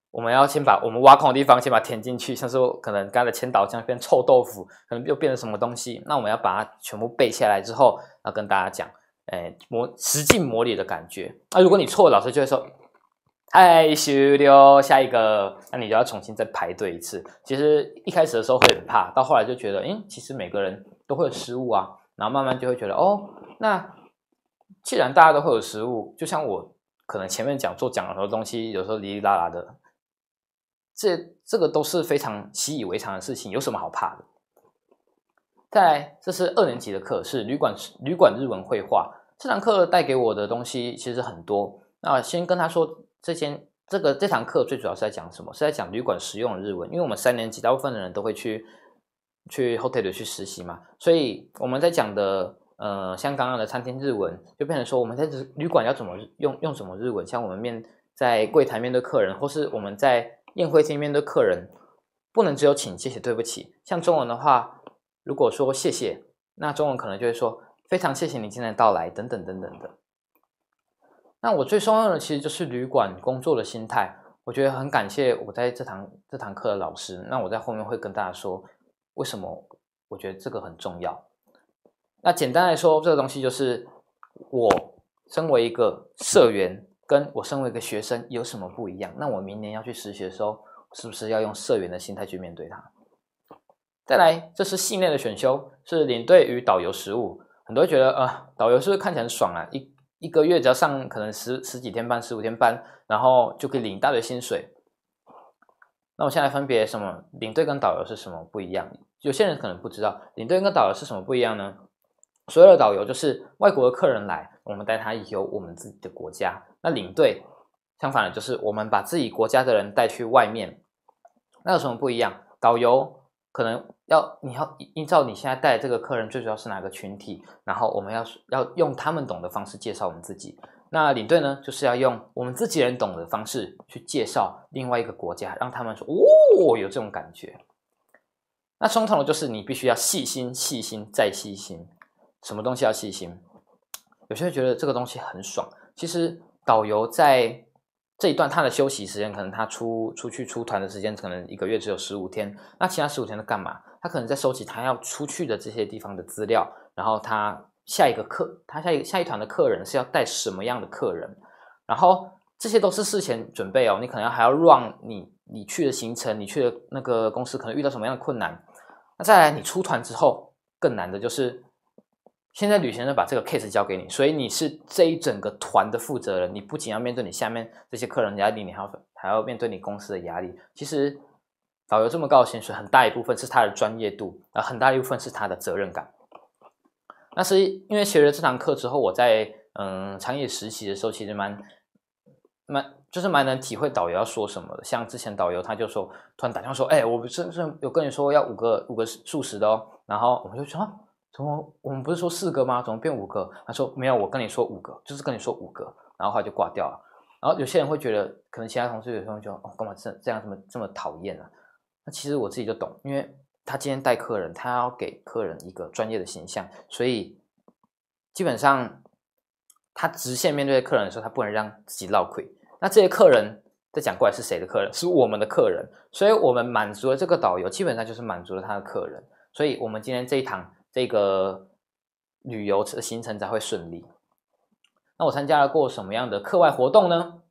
我们要先把我们挖空的地方先把它填进去，像是可能刚才千岛酱变臭豆腐，可能又变成什么东西，那我们要把它全部背下来之后，要跟大家讲。哎，磨使劲磨练的感觉。那如果你错，老师就会说：“害羞了，下一个。”那你就要重新再排队一次。其实一开始的时候会很怕，到后来就觉得，哎，其实每个人都会有失误啊。然后慢慢就会觉得，哦，那既然大家都会有失误，就像我可能前面讲座讲了很多东西有时候哩哩啦啦的，这这个都是非常习以为常的事情，有什么好怕的？再来，这是二年级的课，是旅馆旅馆日文绘画。这堂课带给我的东西其实很多。那先跟他说，这间这个这堂课最主要是在讲什么？是在讲旅馆实用的日文。因为我们三年级大部分的人都会去去 hotel 去实习嘛，所以我们在讲的，呃，像刚刚的餐厅日文，就变成说我们在旅馆要怎么用用什么日文。像我们面在柜台面对客人，或是我们在宴会厅面对客人，不能只有请谢谢对不起。像中文的话，如果说谢谢，那中文可能就会说。非常谢谢你今天的到来，等等等等的。那我最重要的其实就是旅馆工作的心态，我觉得很感谢我在这堂这堂课的老师。那我在后面会跟大家说为什么我觉得这个很重要。那简单来说，这个东西就是我身为一个社员，跟我身为一个学生有什么不一样？那我明年要去实习的时候，是不是要用社员的心态去面对它？再来，这是系内的选修，是领队与导游实务。很多人觉得啊，导游是不是看起来很爽啊？一一个月只要上可能十十几天班、十五天班，然后就可以领大堆薪水。那我现在分别什么领队跟导游是什么不一样？有些人可能不知道领队跟导游是什么不一样呢？所有的导游就是外国的客人来，我们带他游我们自己的国家。那领队相反的，就是我们把自己国家的人带去外面。那有什么不一样？导游。可能要你要依照你现在带这个客人最主要是哪个群体，然后我们要要用他们懂的方式介绍我们自己。那领队呢，就是要用我们自己人懂的方式去介绍另外一个国家，让他们说哦，有这种感觉。那双重的就是你必须要细心、细心再细心，什么东西要细心。有些人觉得这个东西很爽，其实导游在。这一段他的休息时间，可能他出出去出团的时间，可能一个月只有十五天。那其他十五天在干嘛？他可能在收集他要出去的这些地方的资料，然后他下一个客，他下一下一团的客人是要带什么样的客人？然后这些都是事前准备哦。你可能还要 run 你你去的行程，你去的那个公司可能遇到什么样的困难？那再来你出团之后更难的就是。现在旅行社把这个 case 交给你，所以你是这一整个团的负责人，你不仅要面对你下面这些客人压力，你还还要面对你公司的压力。其实导游这么高的薪水，很大一部分是他的专业度，啊，很大一部分是他的责任感。那是因为学了这堂课之后，我在嗯长野实习的时候，其实蛮蛮就是蛮能体会导游要说什么的。像之前导游他就说，突然打话说，哎，我们是是有跟你说要五个五个素食的哦，然后我们就说。怎么？我们不是说四个吗？怎么变五个？他说没有，我跟你说五个，就是跟你说五个。然后他就挂掉了。然后有些人会觉得，可能其他同事有时候就哦，干嘛这这样这么这么讨厌呢？那其实我自己就懂，因为他今天带客人，他要给客人一个专业的形象，所以基本上他直线面对客人的时候，他不能让自己闹亏。那这些客人在讲过来是谁的客人？是我们的客人，所以我们满足了这个导游，基本上就是满足了他的客人。所以我们今天这一堂。这个旅游行程才会顺利。那我参加了过什么样的课外活动呢？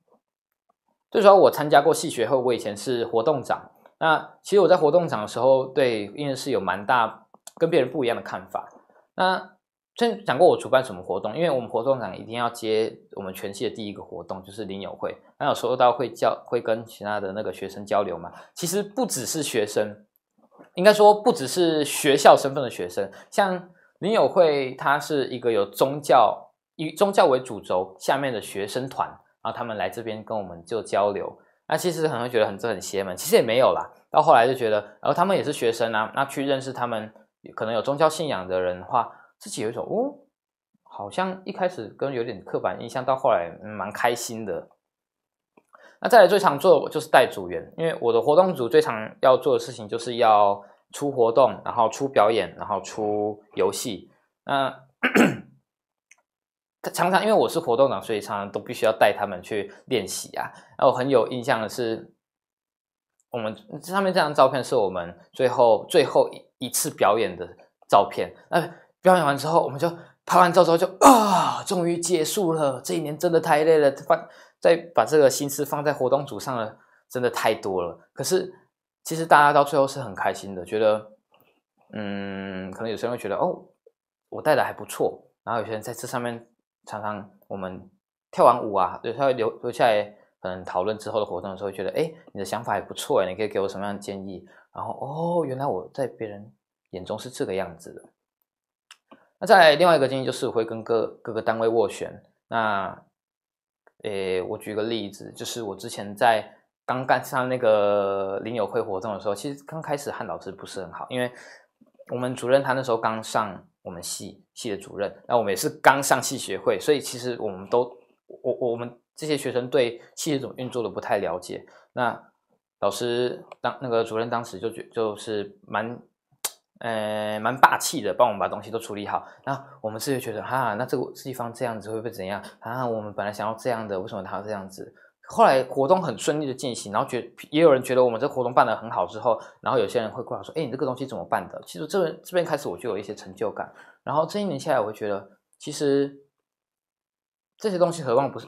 最主要我参加过系学会，我以前是活动长。那其实我在活动长的时候，对音乐是有蛮大跟别人不一样的看法。那先讲过我主办什么活动，因为我们活动长一定要接我们全系的第一个活动，就是林友会。那有时候到会教会跟其他的那个学生交流嘛，其实不只是学生。应该说，不只是学校身份的学生，像林友会，他是一个有宗教以宗教为主轴下面的学生团，然后他们来这边跟我们就交流。那其实可能觉得很很邪门，其实也没有啦。到后来就觉得，然后他们也是学生啊，那去认识他们可能有宗教信仰的人的话，自己有一种哦，好像一开始跟有点刻板印象，到后来蛮开心的。那再来最常做的就是带组员，因为我的活动组最常要做的事情就是要。出活动，然后出表演，然后出游戏。那 常常因为我是活动长，所以常常都必须要带他们去练习啊。然后很有印象的是，我们上面这张照片是我们最后最后一一次表演的照片。那表演完之后，我们就拍完照之后就啊，终于结束了。这一年真的太累了，放在把这个心思放在活动组上了，真的太多了。可是。其实大家到最后是很开心的，觉得，嗯，可能有些人会觉得哦，我带的还不错。然后有些人在这上面，常常我们跳完舞啊，有时候留留下来，可能讨论之后的活动的时候，觉得哎，你的想法还不错哎，你可以给我什么样的建议？然后哦，原来我在别人眼中是这个样子的。那在另外一个建议就是会跟各各个单位斡旋。那，诶，我举个例子，就是我之前在。刚干上那个林友会活动的时候，其实刚开始汉老师不是很好，因为我们主任他那时候刚上我们系系的主任，那我们也是刚上系学会，所以其实我们都我我们这些学生对系这种运作的不太了解。那老师当那个主任当时就就是蛮，呃蛮霸气的，帮我们把东西都处理好。那我们自己觉得，哈，那这个地方这样子会不会怎样？啊，我们本来想要这样的，为什么他要这样子？后来活动很顺利的进行，然后觉也有人觉得我们这活动办的很好，之后，然后有些人会过来说：“哎，你这个东西怎么办的？”其实这这边开始我就有一些成就感。然后这一年下来，我会觉得，其实这些东西何况不是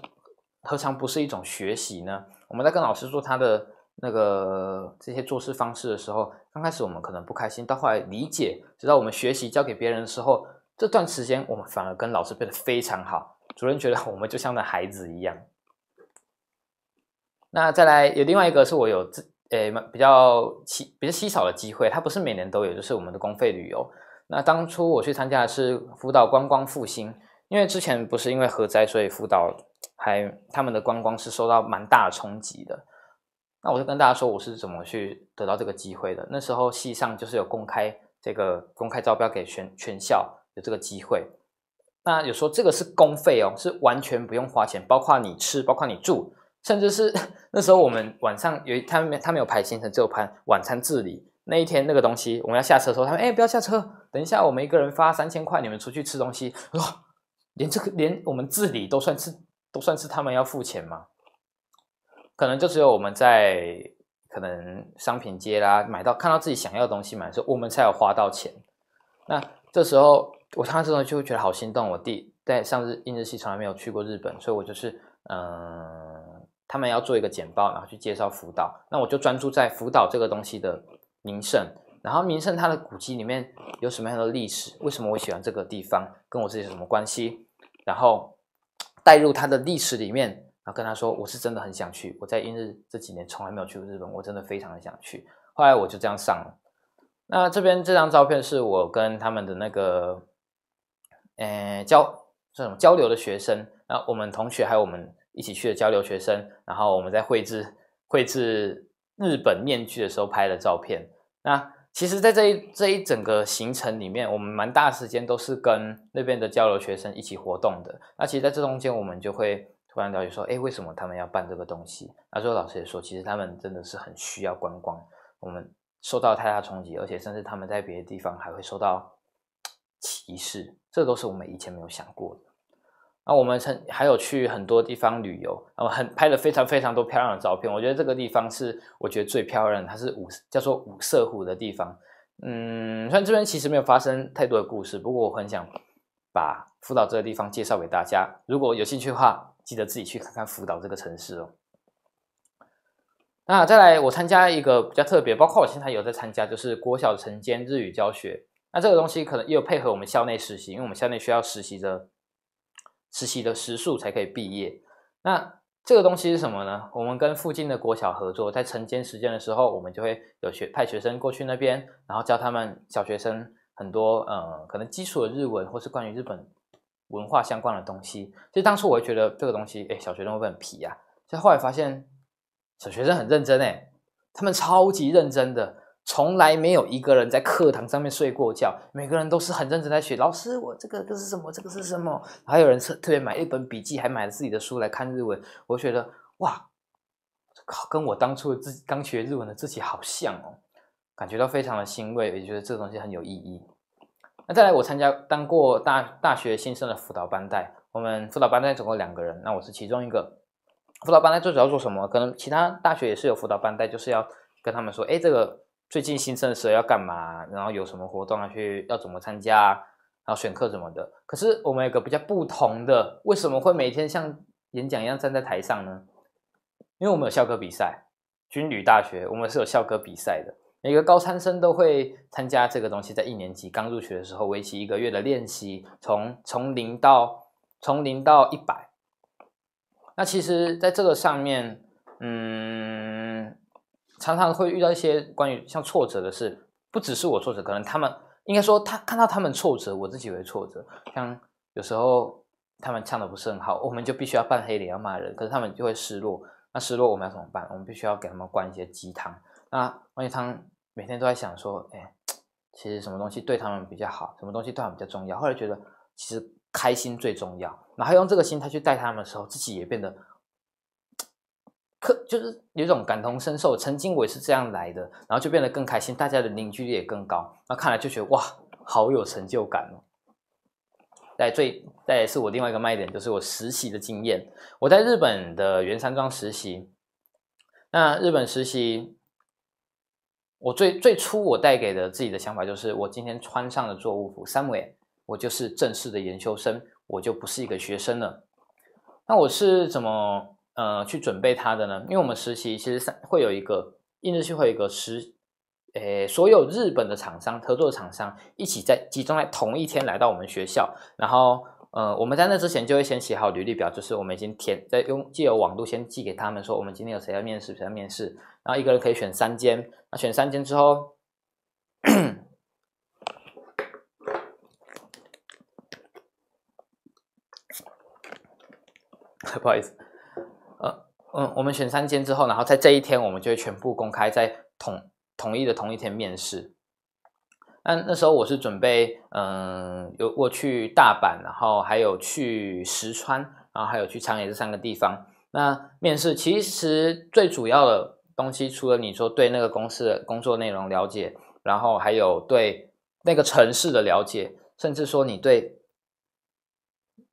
何尝不是一种学习呢？我们在跟老师做他的那个这些做事方式的时候，刚开始我们可能不开心，到后来理解，直到我们学习交给别人的时候，这段时间我们反而跟老师变得非常好。主任觉得我们就像那孩子一样。那再来有另外一个是我有自诶蛮比较稀比较稀少的机会，它不是每年都有，就是我们的公费旅游。那当初我去参加的是福岛观光复兴，因为之前不是因为核灾，所以福岛还他们的观光是受到蛮大的冲击的。那我就跟大家说我是怎么去得到这个机会的。那时候系上就是有公开这个公开招标给全全校有这个机会。那有说这个是公费哦，是完全不用花钱，包括你吃，包括你住。甚至是 那时候，我们晚上有他们，他没有排行程，只有排晚餐自理那一天那个东西。我们要下车的时候，他们哎不要下车，等一下我们一个人发三千块，你们出去吃东西。说连这个连我们自理都算是都算是他们要付钱吗？可能就只有我们在可能商品街啦，买到看到自己想要的东西买的时候，我们才有花到钱。那这时候我看到这东西就觉得好心动。我弟在上日印日系从来没有去过日本，所以我就是嗯。他们要做一个简报，然后去介绍福岛。那我就专注在福岛这个东西的名胜，然后名胜它的古迹里面有什么样的历史，为什么我喜欢这个地方，跟我自己有什么关系，然后带入它的历史里面，然后跟他说，我是真的很想去。我在英日这几年从来没有去过日本，我真的非常的想去。后来我就这样上了。那这边这张照片是我跟他们的那个，呃，交这种交流的学生，然后我们同学还有我们。一起去的交流学生，然后我们在绘制绘制日本面具的时候拍的照片。那其实，在这一这一整个行程里面，我们蛮大时间都是跟那边的交流学生一起活动的。那其实，在这中间，我们就会突然了解说，哎，为什么他们要办这个东西？那最后老师也说，其实他们真的是很需要观光。我们受到太大冲击，而且甚至他们在别的地方还会受到 歧视，这都是我们以前没有想过的。那我们曾还有去很多地方旅游，然后很拍了非常非常多漂亮的照片。我觉得这个地方是我觉得最漂亮的，它是五叫做五色湖的地方。嗯，虽然这边其实没有发生太多的故事，不过我很想把福岛这个地方介绍给大家。如果有兴趣的话，记得自己去看看福岛这个城市哦。那再来，我参加一个比较特别，包括我现在有在参加就是国小晨间日语教学。那这个东西可能也有配合我们校内实习，因为我们校内需要实习的。实习的时数才可以毕业。那这个东西是什么呢？我们跟附近的国小合作，在晨间时间的时候，我们就会有学派学生过去那边，然后教他们小学生很多呃，可能基础的日文或是关于日本文化相关的东西。其实当初我也觉得这个东西，哎，小学生会不会很皮呀？实后来发现，小学生很认真，哎，他们超级认真的。从来没有一个人在课堂上面睡过觉，每个人都是很认真在学。老师，我这个这是什么？这个是什么？还有人是特别买一本笔记，还买了自己的书来看日文。我觉得哇，靠，跟我当初自刚学日文的自己好像哦，感觉到非常的欣慰，也觉得这东西很有意义。那再来，我参加当过大大学新生的辅导班带，我们辅导班带总共两个人，那我是其中一个。辅导班带最主要做什么？可能其他大学也是有辅导班带，就是要跟他们说，哎，这个。最近新生的时候要干嘛？然后有什么活动啊？去要怎么参加？然后选课什么的。可是我们有个比较不同的，为什么会每天像演讲一样站在台上呢？因为我们有校歌比赛，军旅大学我们是有校歌比赛的，每个高三生都会参加这个东西。在一年级刚入学的时候，为期一个月的练习，从从零到从零到一百。那其实，在这个上面，嗯。常常会遇到一些关于像挫折的事，不只是我挫折，可能他们应该说他看到他们挫折，我自己也会挫折。像有时候他们唱的不是很好，我们就必须要扮黑脸要骂人，可是他们就会失落。那失落我们要怎么办？我们必须要给他们灌一些鸡汤。那灌鸡汤每天都在想说，哎，其实什么东西对他们比较好，什么东西对他们比较重要。后来觉得其实开心最重要，然后用这个心态去带他们的时候，自己也变得。可就是有种感同身受，曾经我也是这样来的，然后就变得更开心，大家的凝聚力也更高。那看来就觉得哇，好有成就感哦。再最再也是我另外一个卖点，就是我实习的经验。我在日本的原山庄实习，那日本实习，我最最初我带给的自己的想法就是，我今天穿上了作务服，三维，我就是正式的研究生，我就不是一个学生了。那我是怎么？呃，去准备他的呢？因为我们实习其实三会有一个印日区，会有一个实，诶，所有日本的厂商合作厂商一起在集中在同一天来到我们学校，然后呃，我们在那之前就会先写好履历表，就是我们已经填，在用既有网络先寄给他们说，我们今天有谁要面试，谁要面试，然后一个人可以选三间，那选三间之后，不好意思。嗯，我们选三间之后，然后在这一天，我们就会全部公开在统统一的同一天面试。那那时候我是准备，嗯，有我去大阪，然后还有去石川，然后还有去长野这三个地方。那面试其实最主要的东西，除了你说对那个公司的工作内容了解，然后还有对那个城市的了解，甚至说你对。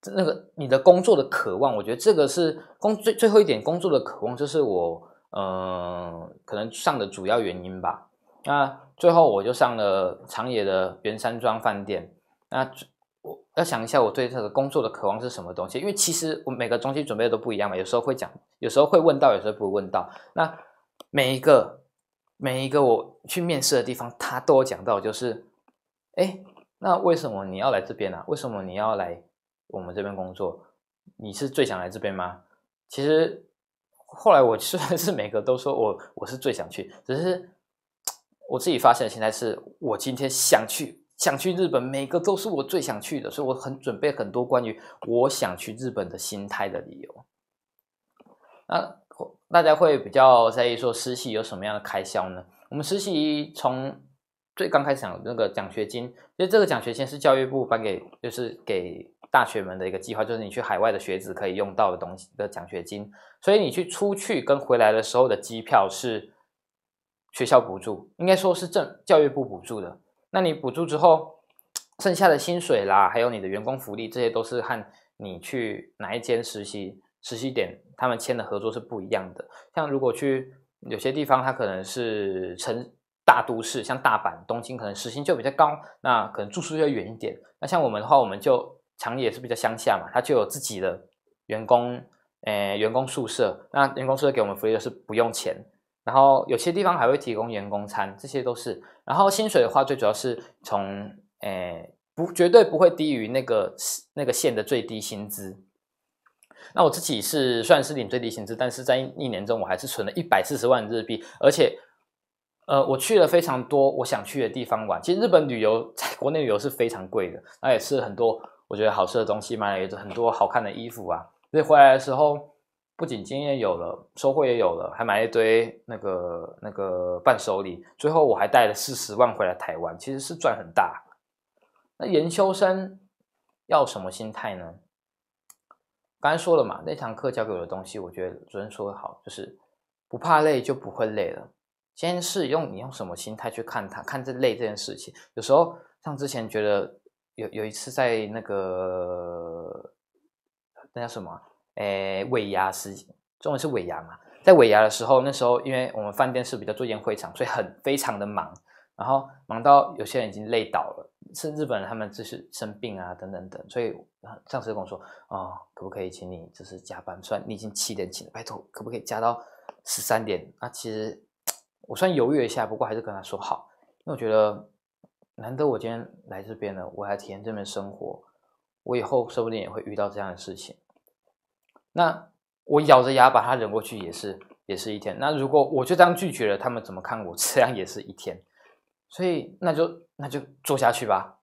那个你的工作的渴望，我觉得这个是工最最后一点工作的渴望，就是我嗯可能上的主要原因吧。那最后我就上了长野的原山庄饭店。那我要想一下我对这个工作的渴望是什么东西，因为其实我每个中西准备的都不一样嘛，有时候会讲，有时候会问到，有时候不会问到。那每一个每一个我去面试的地方，他都有讲到，就是哎，那为什么你要来这边啊？为什么你要来？我们这边工作，你是最想来这边吗？其实后来我 虽然是每个都说我我是最想去，只是我自己发现现在是我今天想去想去日本，每个都是我最想去的，所以我很准备很多关于我想去日本的心态的理由。那大家会比较在意说实习有什么样的开销呢？我们实习从最刚开始那个奖学金，其实这个奖学金是教育部颁给，就是给。大学们的一个计划，就是你去海外的学子可以用到的东西的奖学金，所以你去出去跟回来的时候的机票是学校补助，应该说是政教育部补助的。那你补助之后，剩下的薪水啦，还有你的员工福利，这些都是和你去哪一间实习实习点他们签的合作是不一样的。像如果去有些地方，它可能是成大都市，像大阪、东京，可能时薪就比较高，那可能住宿要远一点。那像我们的话，我们就。厂也是比较乡下嘛，它就有自己的员工，诶，员工宿舍。那员工宿舍给我们福利是不用钱，然后有些地方还会提供员工餐，这些都是。然后薪水的话，最主要是从，诶，不绝对不会低于那个那个县的最低薪资。那我自己是算是领最低薪资，但是在一年中我还是存了一百四十万日币，而且，呃，我去了非常多我想去的地方玩。其实日本旅游在国内旅游是非常贵的，那也吃了很多。我觉得好吃的东西买了，很多好看的衣服啊，所以回来的时候不仅经验有了，收获也有了，还买了一堆那个那个伴手礼。最后我还带了四十万回来台湾，其实是赚很大。那研修生要什么心态呢？刚才说了嘛，那堂课教给我的东西，我觉得昨天说的好，就是不怕累就不会累了。先是用你用什么心态去看它，看这累这件事情，有时候像之前觉得。有有一次在那个那叫什么？诶，尾牙是中文是尾牙嘛？在尾牙的时候，那时候因为我们饭店是比较做宴会场，所以很非常的忙，然后忙到有些人已经累倒了，是日本人他们就是生病啊等等等，所以上司跟我说：“哦，可不可以请你就是加班？虽然你已经七点起了，拜托，可不可以加到十三点？”那其实 我算犹豫一下，不过还是跟他说好，因为我觉得。难得我今天来这边了，我来体验这边生活，我以后说不定也会遇到这样的事情。那我咬着牙把他忍过去也是，也是一天。那如果我就这样拒绝了，他们怎么看我？这样也是一天。所以那就那就做下去吧。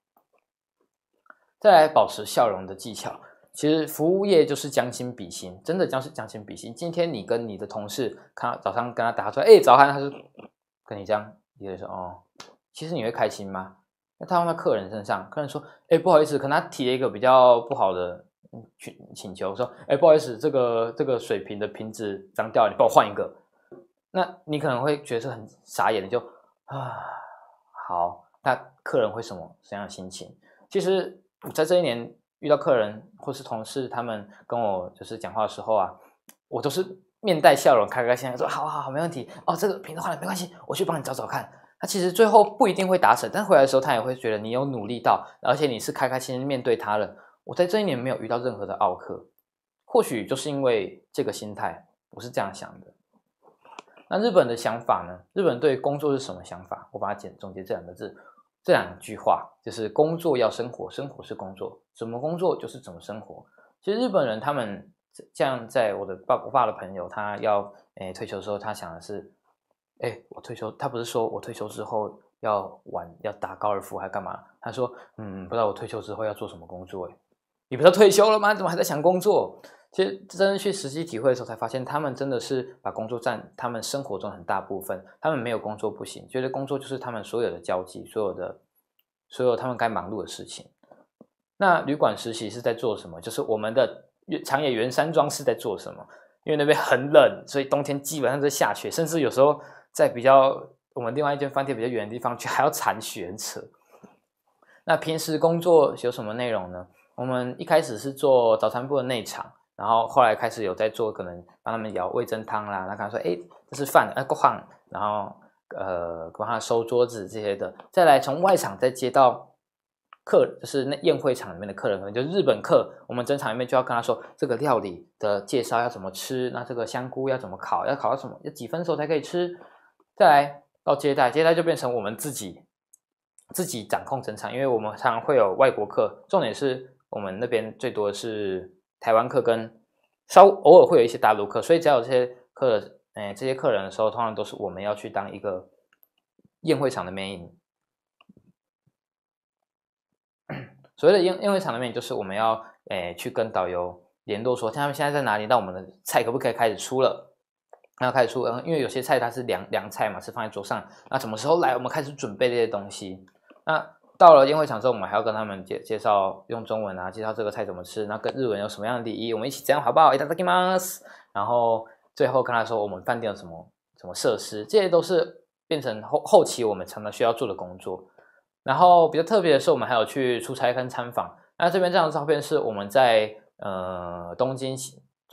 再来保持笑容的技巧，其实服务业就是将心比心，真的将是将心比心。今天你跟你的同事，他早上跟他打出来，哎，早安，他是跟你这样，别人说哦，其实你会开心吗？他放在客人身上，客人说：“哎，不好意思，可能他提了一个比较不好的请请求，说：哎，不好意思，这个这个水瓶的瓶子脏掉了，你帮我换一个。”那你可能会觉得很傻眼的，就啊，好，那客人会什么什么样的心情？其实我在这一年遇到客人或是同事，他们跟我就是讲话的时候啊，我都是面带笑容、开开心心说：“好好好，没问题哦，这个瓶子坏了没关系，我去帮你找找看。”其实最后不一定会达成，但回来的时候他也会觉得你有努力到，而且你是开开心心面对他了。我在这一年没有遇到任何的奥克，或许就是因为这个心态，我是这样想的。那日本的想法呢？日本对工作是什么想法？我把它简总结这两个字，这两句话就是“工作要生活，生活是工作”。怎么工作就是怎么生活。其实日本人他们这样，在我的爸我爸的朋友，他要诶退休的时候，他想的是。哎，我退休，他不是说我退休之后要玩、要打高尔夫还干嘛？他说，嗯，不知道我退休之后要做什么工作。哎，你不是退休了吗？怎么还在想工作？其实，真的去实际体会的时候，才发现他们真的是把工作占他们生活中很大部分。他们没有工作不行，觉得工作就是他们所有的交际、所有的、所有他们该忙碌的事情。那旅馆实习是在做什么？就是我们的长野原山庄是在做什么？因为那边很冷，所以冬天基本上在下雪，甚至有时候。在比较我们另外一间饭店比较远的地方去，还要铲雪车。那平时工作有什么内容呢？我们一开始是做早餐部的内场，然后后来开始有在做，可能帮他们舀味增汤啦。那跟他说：“哎，这是饭，哎，够放，然后呃，帮他收桌子这些的。再来从外场再接到客，就是那宴会场里面的客人，可能就日本客。我们整场里面就要跟他说这个料理的介绍要怎么吃，那这个香菇要怎么烤，要烤到什么，要几分熟才可以吃。再来到接待，接待就变成我们自己自己掌控整场，因为我们常常会有外国客，重点是我们那边最多的是台湾客，跟稍偶尔会有一些大陆客，所以只要有这些客，哎，这些客人的时候，通常都是我们要去当一个宴会场的 main。所谓的宴宴会场的 main 就是我们要哎去跟导游联络说，他们现在在哪里，那我们的菜可不可以开始出了？那开始出，因为有些菜它是凉凉菜嘛，是放在桌上。那什么时候来？我们开始准备这些东西。那到了宴会场之后，我们还要跟他们介介绍用中文啊，介绍这个菜怎么吃，那跟日文有什么样的礼仪，我们一起怎样好不好？いただきます。然后最后跟他说我们饭店有什么什么设施，这些都是变成后后期我们常常需要做的工作。然后比较特别的是，我们还有去出差跟参访。那这边这张照片是我们在呃东京。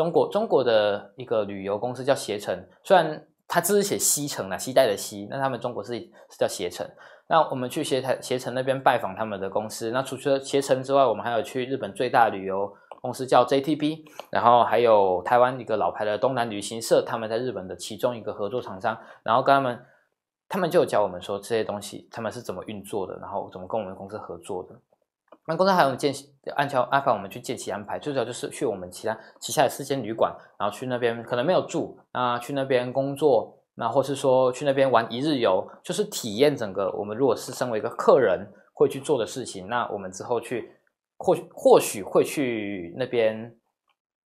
中国中国的一个旅游公司叫携程，虽然它只是写西城啊，西带的西，那他们中国是是叫携程。那我们去携程携程那边拜访他们的公司。那除了携程之外，我们还有去日本最大旅游公司叫 JTB，然后还有台湾一个老牌的东南旅行社，他们在日本的其中一个合作厂商。然后跟他们，他们就教我们说这些东西他们是怎么运作的，然后怎么跟我们公司合作的。那公司还有间按期安排我们去见习安排，最主要就是去我们其他旗下的四间旅馆，然后去那边可能没有住，那去那边工作，那或是说去那边玩一日游，就是体验整个我们如果是身为一个客人会去做的事情。那我们之后去或或许会去那边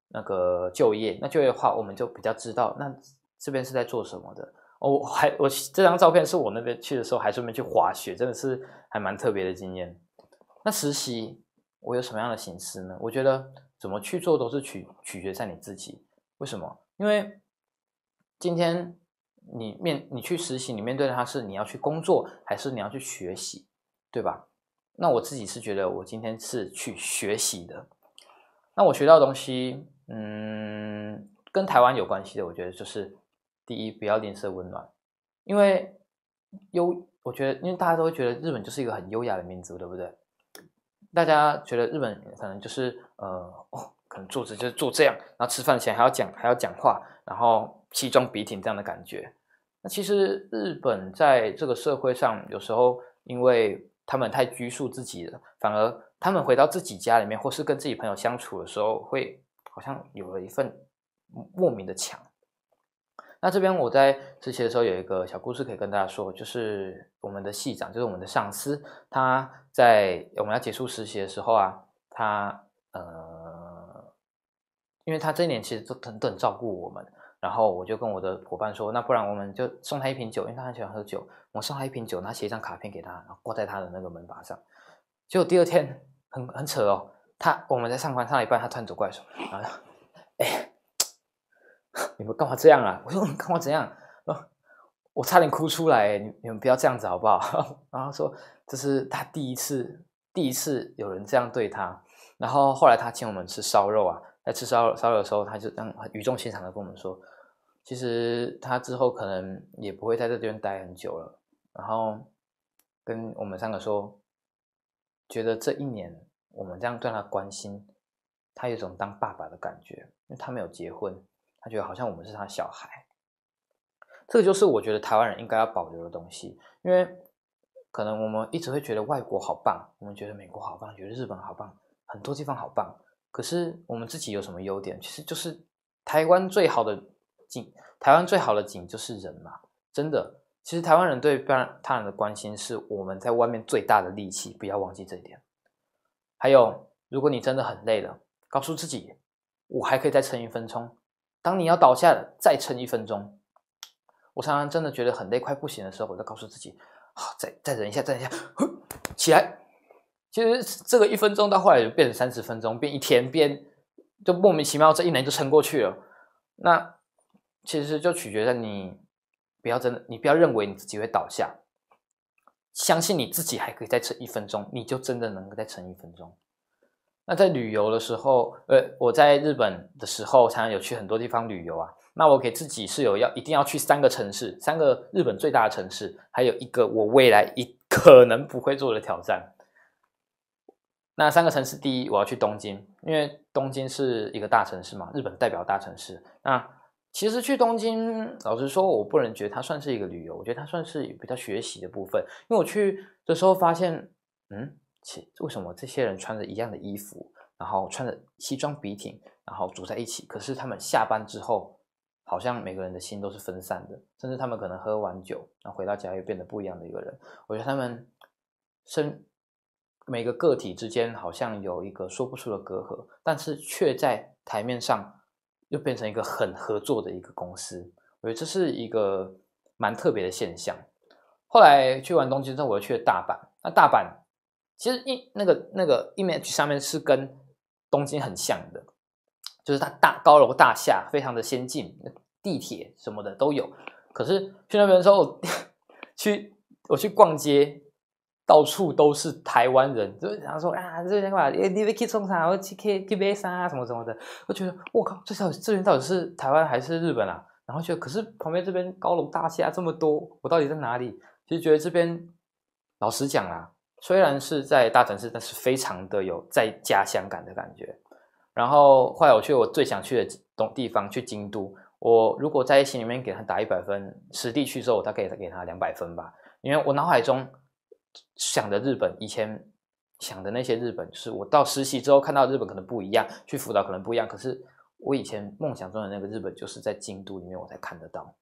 那个就业，那就业的话，我们就比较知道那这边是在做什么的。哦，还我这张照片是我那边去的时候还顺便去滑雪，真的是还蛮特别的经验。那实习我有什么样的形式呢？我觉得怎么去做都是取取决在你自己。为什么？因为今天你面你去实习，你面对的他是你要去工作还是你要去学习，对吧？那我自己是觉得我今天是去学习的。那我学到的东西，嗯，跟台湾有关系的，我觉得就是第一，不要吝啬温暖，因为优，我觉得因为大家都会觉得日本就是一个很优雅的民族，对不对？大家觉得日本可能就是呃哦，可能坐着就是坐这样，然后吃饭前还要讲还要讲话，然后西装笔挺这样的感觉。那其实日本在这个社会上，有时候因为他们太拘束自己了，反而他们回到自己家里面或是跟自己朋友相处的时候，会好像有了一份莫名的墙。那这边我在实习的时候有一个小故事可以跟大家说，就是我们的系长，就是我们的上司，他在我们要结束实习的时候啊，他呃，因为他这一年其实都等等照顾我们，然后我就跟我的伙伴说，那不然我们就送他一瓶酒，因为他很喜欢喝酒，我送他一瓶酒，拿写一张卡片给他，然后挂在他的那个门把上，结果第二天很很扯哦，他我们在上班上了一半，他突然走怪手，然后哎。你们干嘛这样啊？我说你干嘛怎样？我差点哭出来。你你们不要这样子好不好？然后说这是他第一次，第一次有人这样对他。然后后来他请我们吃烧肉啊，在吃烧烧肉的时候，他就这样语重心长的跟我们说，其实他之后可能也不会在这边待很久了。然后跟我们三个说，觉得这一年我们这样对他关心，他有种当爸爸的感觉，因为他没有结婚。他觉得好像我们是他小孩，这个就是我觉得台湾人应该要保留的东西，因为可能我们一直会觉得外国好棒，我们觉得美国好棒，觉得日本好棒，很多地方好棒。可是我们自己有什么优点？其实就是台湾最好的景，台湾最好的景就是人嘛。真的，其实台湾人对他人的关心是我们在外面最大的利器，不要忘记这一点。还有，如果你真的很累了，告诉自己，我还可以再撑一分钟。当你要倒下了，再撑一分钟。我常常真的觉得很累，快不行的时候，我就告诉自己：好，再再忍一下，再忍一下，起来。其实这个一分钟到后来就变成三十分钟，变一天，变就莫名其妙这一年就撑过去了。那其实就取决于你，不要真的，你不要认为你自己会倒下，相信你自己还可以再撑一分钟，你就真的能够再撑一分钟。那在旅游的时候，呃，我在日本的时候，常常有去很多地方旅游啊。那我给自己是有要一定要去三个城市，三个日本最大的城市，还有一个我未来一可能不会做的挑战。那三个城市，第一我要去东京，因为东京是一个大城市嘛，日本代表大城市。那其实去东京，老实说，我不能觉得它算是一个旅游，我觉得它算是比较学习的部分。因为我去的时候发现，嗯。为什么这些人穿着一样的衣服，然后穿着西装笔挺，然后组在一起？可是他们下班之后，好像每个人的心都是分散的，甚至他们可能喝完酒，然后回到家又变得不一样的一个人。我觉得他们身每个个体之间好像有一个说不出的隔阂，但是却在台面上又变成一个很合作的一个公司。我觉得这是一个蛮特别的现象。后来去完东京之后，我又去了大阪。那大阪。其实一那个那个 image 上面是跟东京很像的，就是它大高楼大厦非常的先进，地铁什么的都有。可是去那边的时候，去我去逛街，到处都是台湾人，就是想说啊，这边干嘛？哎，你别去中山，我去 K KBS 啊，什么什么的。我觉得我靠，这这这边到底是台湾还是日本啊？然后觉得可是旁边这边高楼大厦这么多，我到底在哪里？其实觉得这边老实讲啊。虽然是在大城市，但是非常的有在家乡感的感觉。然后后来我去我最想去的东地方去京都，我如果在心里面给他打一百分，实地去之后我大概给他两百分吧，因为我脑海中想的日本以前想的那些日本，就是我到实习之后看到日本可能不一样，去辅导可能不一样，可是我以前梦想中的那个日本就是在京都里面我才看得到。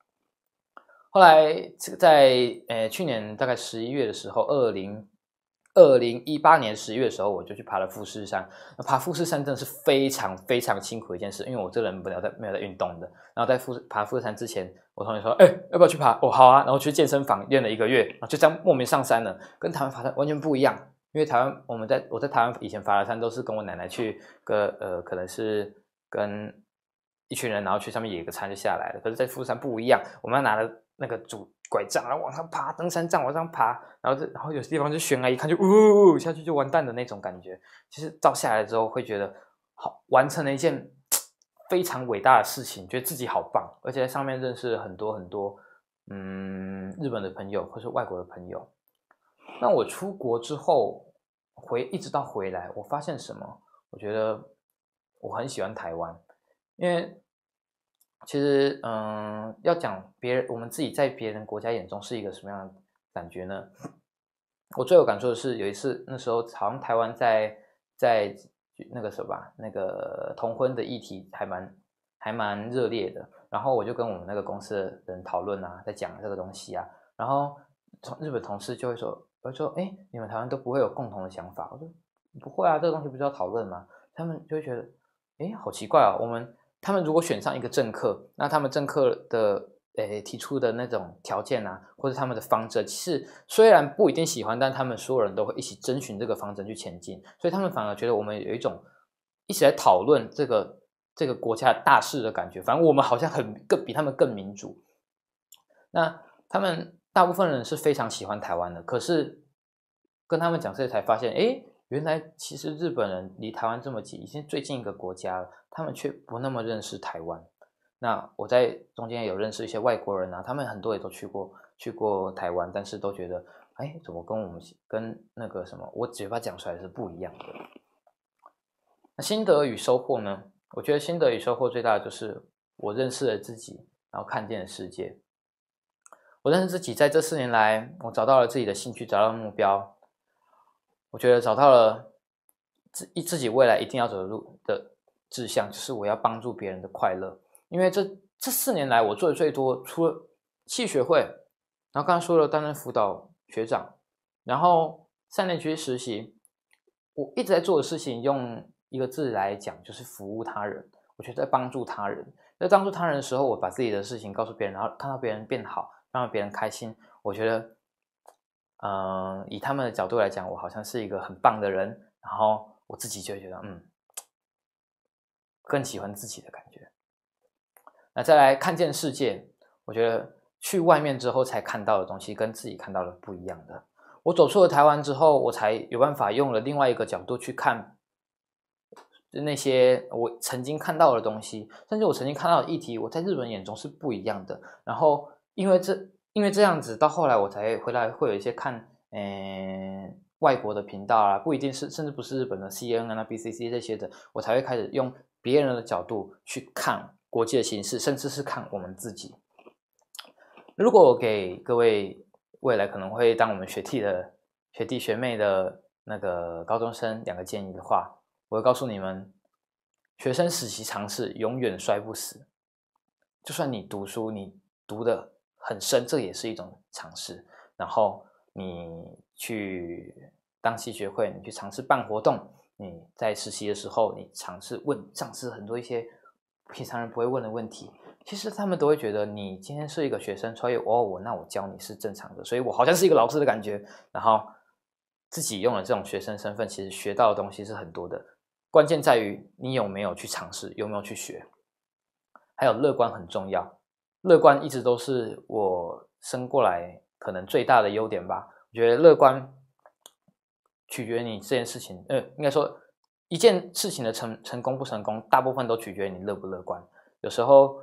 后来在呃去年大概十一月的时候，二零。二零一八年十一月的时候，我就去爬了富士山。那爬富士山真的是非常非常辛苦一件事，因为我这个人不有在没有在运动的。然后在富爬富士山之前，我同学说：“哎，要不要去爬？”哦，好啊。然后去健身房练了一个月，然后就这样莫名上山了。跟台湾爬山完全不一样，因为台湾我们在我在台湾以前爬的山都是跟我奶奶去个呃，可能是跟一群人，然后去上面野个餐就下来了。可是，在富士山不一样，我们要拿的那个主拐杖然后往上爬，登山杖往上爬，然后这然后有些地方就悬崖，一看就呜下去就完蛋的那种感觉。其实照下来之后会觉得好，完成了一件 非常伟大的事情，觉得自己好棒，而且在上面认识很多很多嗯日本的朋友或是外国的朋友。那我出国之后回一直到回来，我发现什么？我觉得我很喜欢台湾，因为。其实，嗯，要讲别人，我们自己在别人国家眼中是一个什么样的感觉呢？我最有感触的是有一次，那时候好像台湾在在那个什么，那个同婚的议题还蛮还蛮热烈的。然后我就跟我们那个公司的人讨论啊，在讲这个东西啊。然后从日本同事就会说，我说：“哎，你们台湾都不会有共同的想法？”我说：“不会啊，这个东西不是要讨论吗？”他们就会觉得：“哎，好奇怪啊，我们。”他们如果选上一个政客，那他们政客的诶提出的那种条件啊，或者他们的方针，其实虽然不一定喜欢，但他们所有人都会一起遵循这个方针去前进。所以他们反而觉得我们有一种一起来讨论这个这个国家大事的感觉。反正我们好像很更比他们更民主。那他们大部分人是非常喜欢台湾的，可是跟他们讲这些才发现，哎。原来其实日本人离台湾这么近，已经最近一个国家了，他们却不那么认识台湾。那我在中间有认识一些外国人啊，他们很多也都去过去过台湾，但是都觉得，哎，怎么跟我们跟那个什么，我嘴巴讲出来是不一样的。那心得与收获呢？我觉得心得与收获最大的就是我认识了自己，然后看见了世界。我认识自己，在这四年来，我找到了自己的兴趣，找到了目标。我觉得找到了自自己未来一定要走的路的志向，就是我要帮助别人的快乐。因为这这四年来我做的最多，除了戏学会，然后刚才说了担任辅导学长，然后三年区实习，我一直在做的事情，用一个字来讲就是服务他人。我觉得在帮助他人，在帮助他人的时候，我把自己的事情告诉别人，然后看到别人变好，让别人开心，我觉得。嗯，以他们的角度来讲，我好像是一个很棒的人，然后我自己就觉得，嗯，更喜欢自己的感觉。那再来看见世界，我觉得去外面之后才看到的东西跟自己看到的不一样的。我走出了台湾之后，我才有办法用了另外一个角度去看那些我曾经看到的东西，甚至我曾经看到的议题，我在日本人眼中是不一样的。然后因为这。因为这样子到后来，我才回来会有一些看，嗯，外国的频道啊，不一定是，甚至不是日本的 C N 啊、B C C 这些的，我才会开始用别人的角度去看国际的形势，甚至是看我们自己。如果我给各位未来可能会当我们学弟的学弟学妹的那个高中生两个建议的话，我会告诉你们：学生死期尝试，永远摔不死。就算你读书，你读的。很深，这也是一种尝试。然后你去当吸学会，你去尝试办活动，你在实习的时候，你尝试问上司很多一些平常人不会问的问题。其实他们都会觉得你今天是一个学生，所以哦，我那我教你是正常的，所以我好像是一个老师的感觉。然后自己用了这种学生身份，其实学到的东西是很多的。关键在于你有没有去尝试，有没有去学，还有乐观很重要。乐观一直都是我生过来可能最大的优点吧。我觉得乐观取决于你这件事情，呃，应该说一件事情的成成功不成功，大部分都取决于你乐不乐观。有时候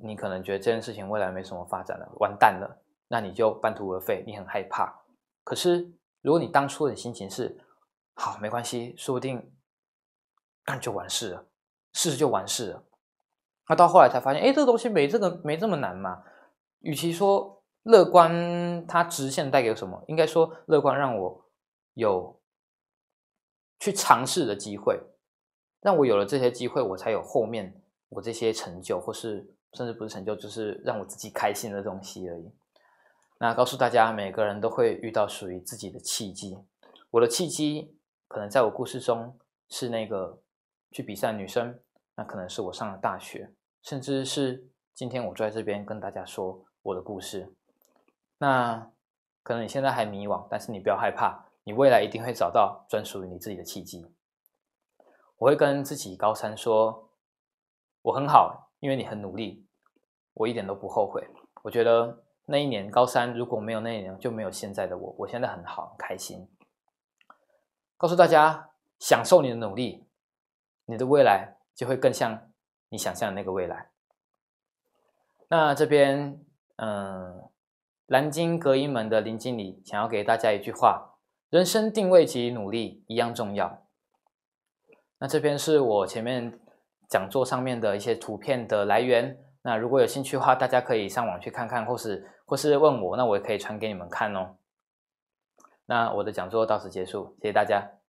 你可能觉得这件事情未来没什么发展了，完蛋了，那你就半途而废，你很害怕。可是如果你当初的心情是好，没关系，说不定干就完事了，试试就完事了。那到后来才发现，哎，这个东西没这个没这么难嘛。与其说乐观它直线带给什么，应该说乐观让我有去尝试的机会，让我有了这些机会，我才有后面我这些成就，或是甚至不是成就，就是让我自己开心的东西而已。那告诉大家，每个人都会遇到属于自己的契机。我的契机可能在我故事中是那个去比赛女生。那可能是我上了大学，甚至是今天我坐在这边跟大家说我的故事。那可能你现在还迷惘，但是你不要害怕，你未来一定会找到专属于你自己的契机。我会跟自己高三说：“我很好，因为你很努力，我一点都不后悔。我觉得那一年高三如果没有那一年，就没有现在的我。我现在很好，很开心。”告诉大家，享受你的努力，你的未来。就会更像你想象的那个未来。那这边，嗯，蓝鲸隔音门的林经理想要给大家一句话：人生定位及努力一样重要。那这边是我前面讲座上面的一些图片的来源。那如果有兴趣的话，大家可以上网去看看，或是或是问我，那我也可以传给你们看哦。那我的讲座到此结束，谢谢大家。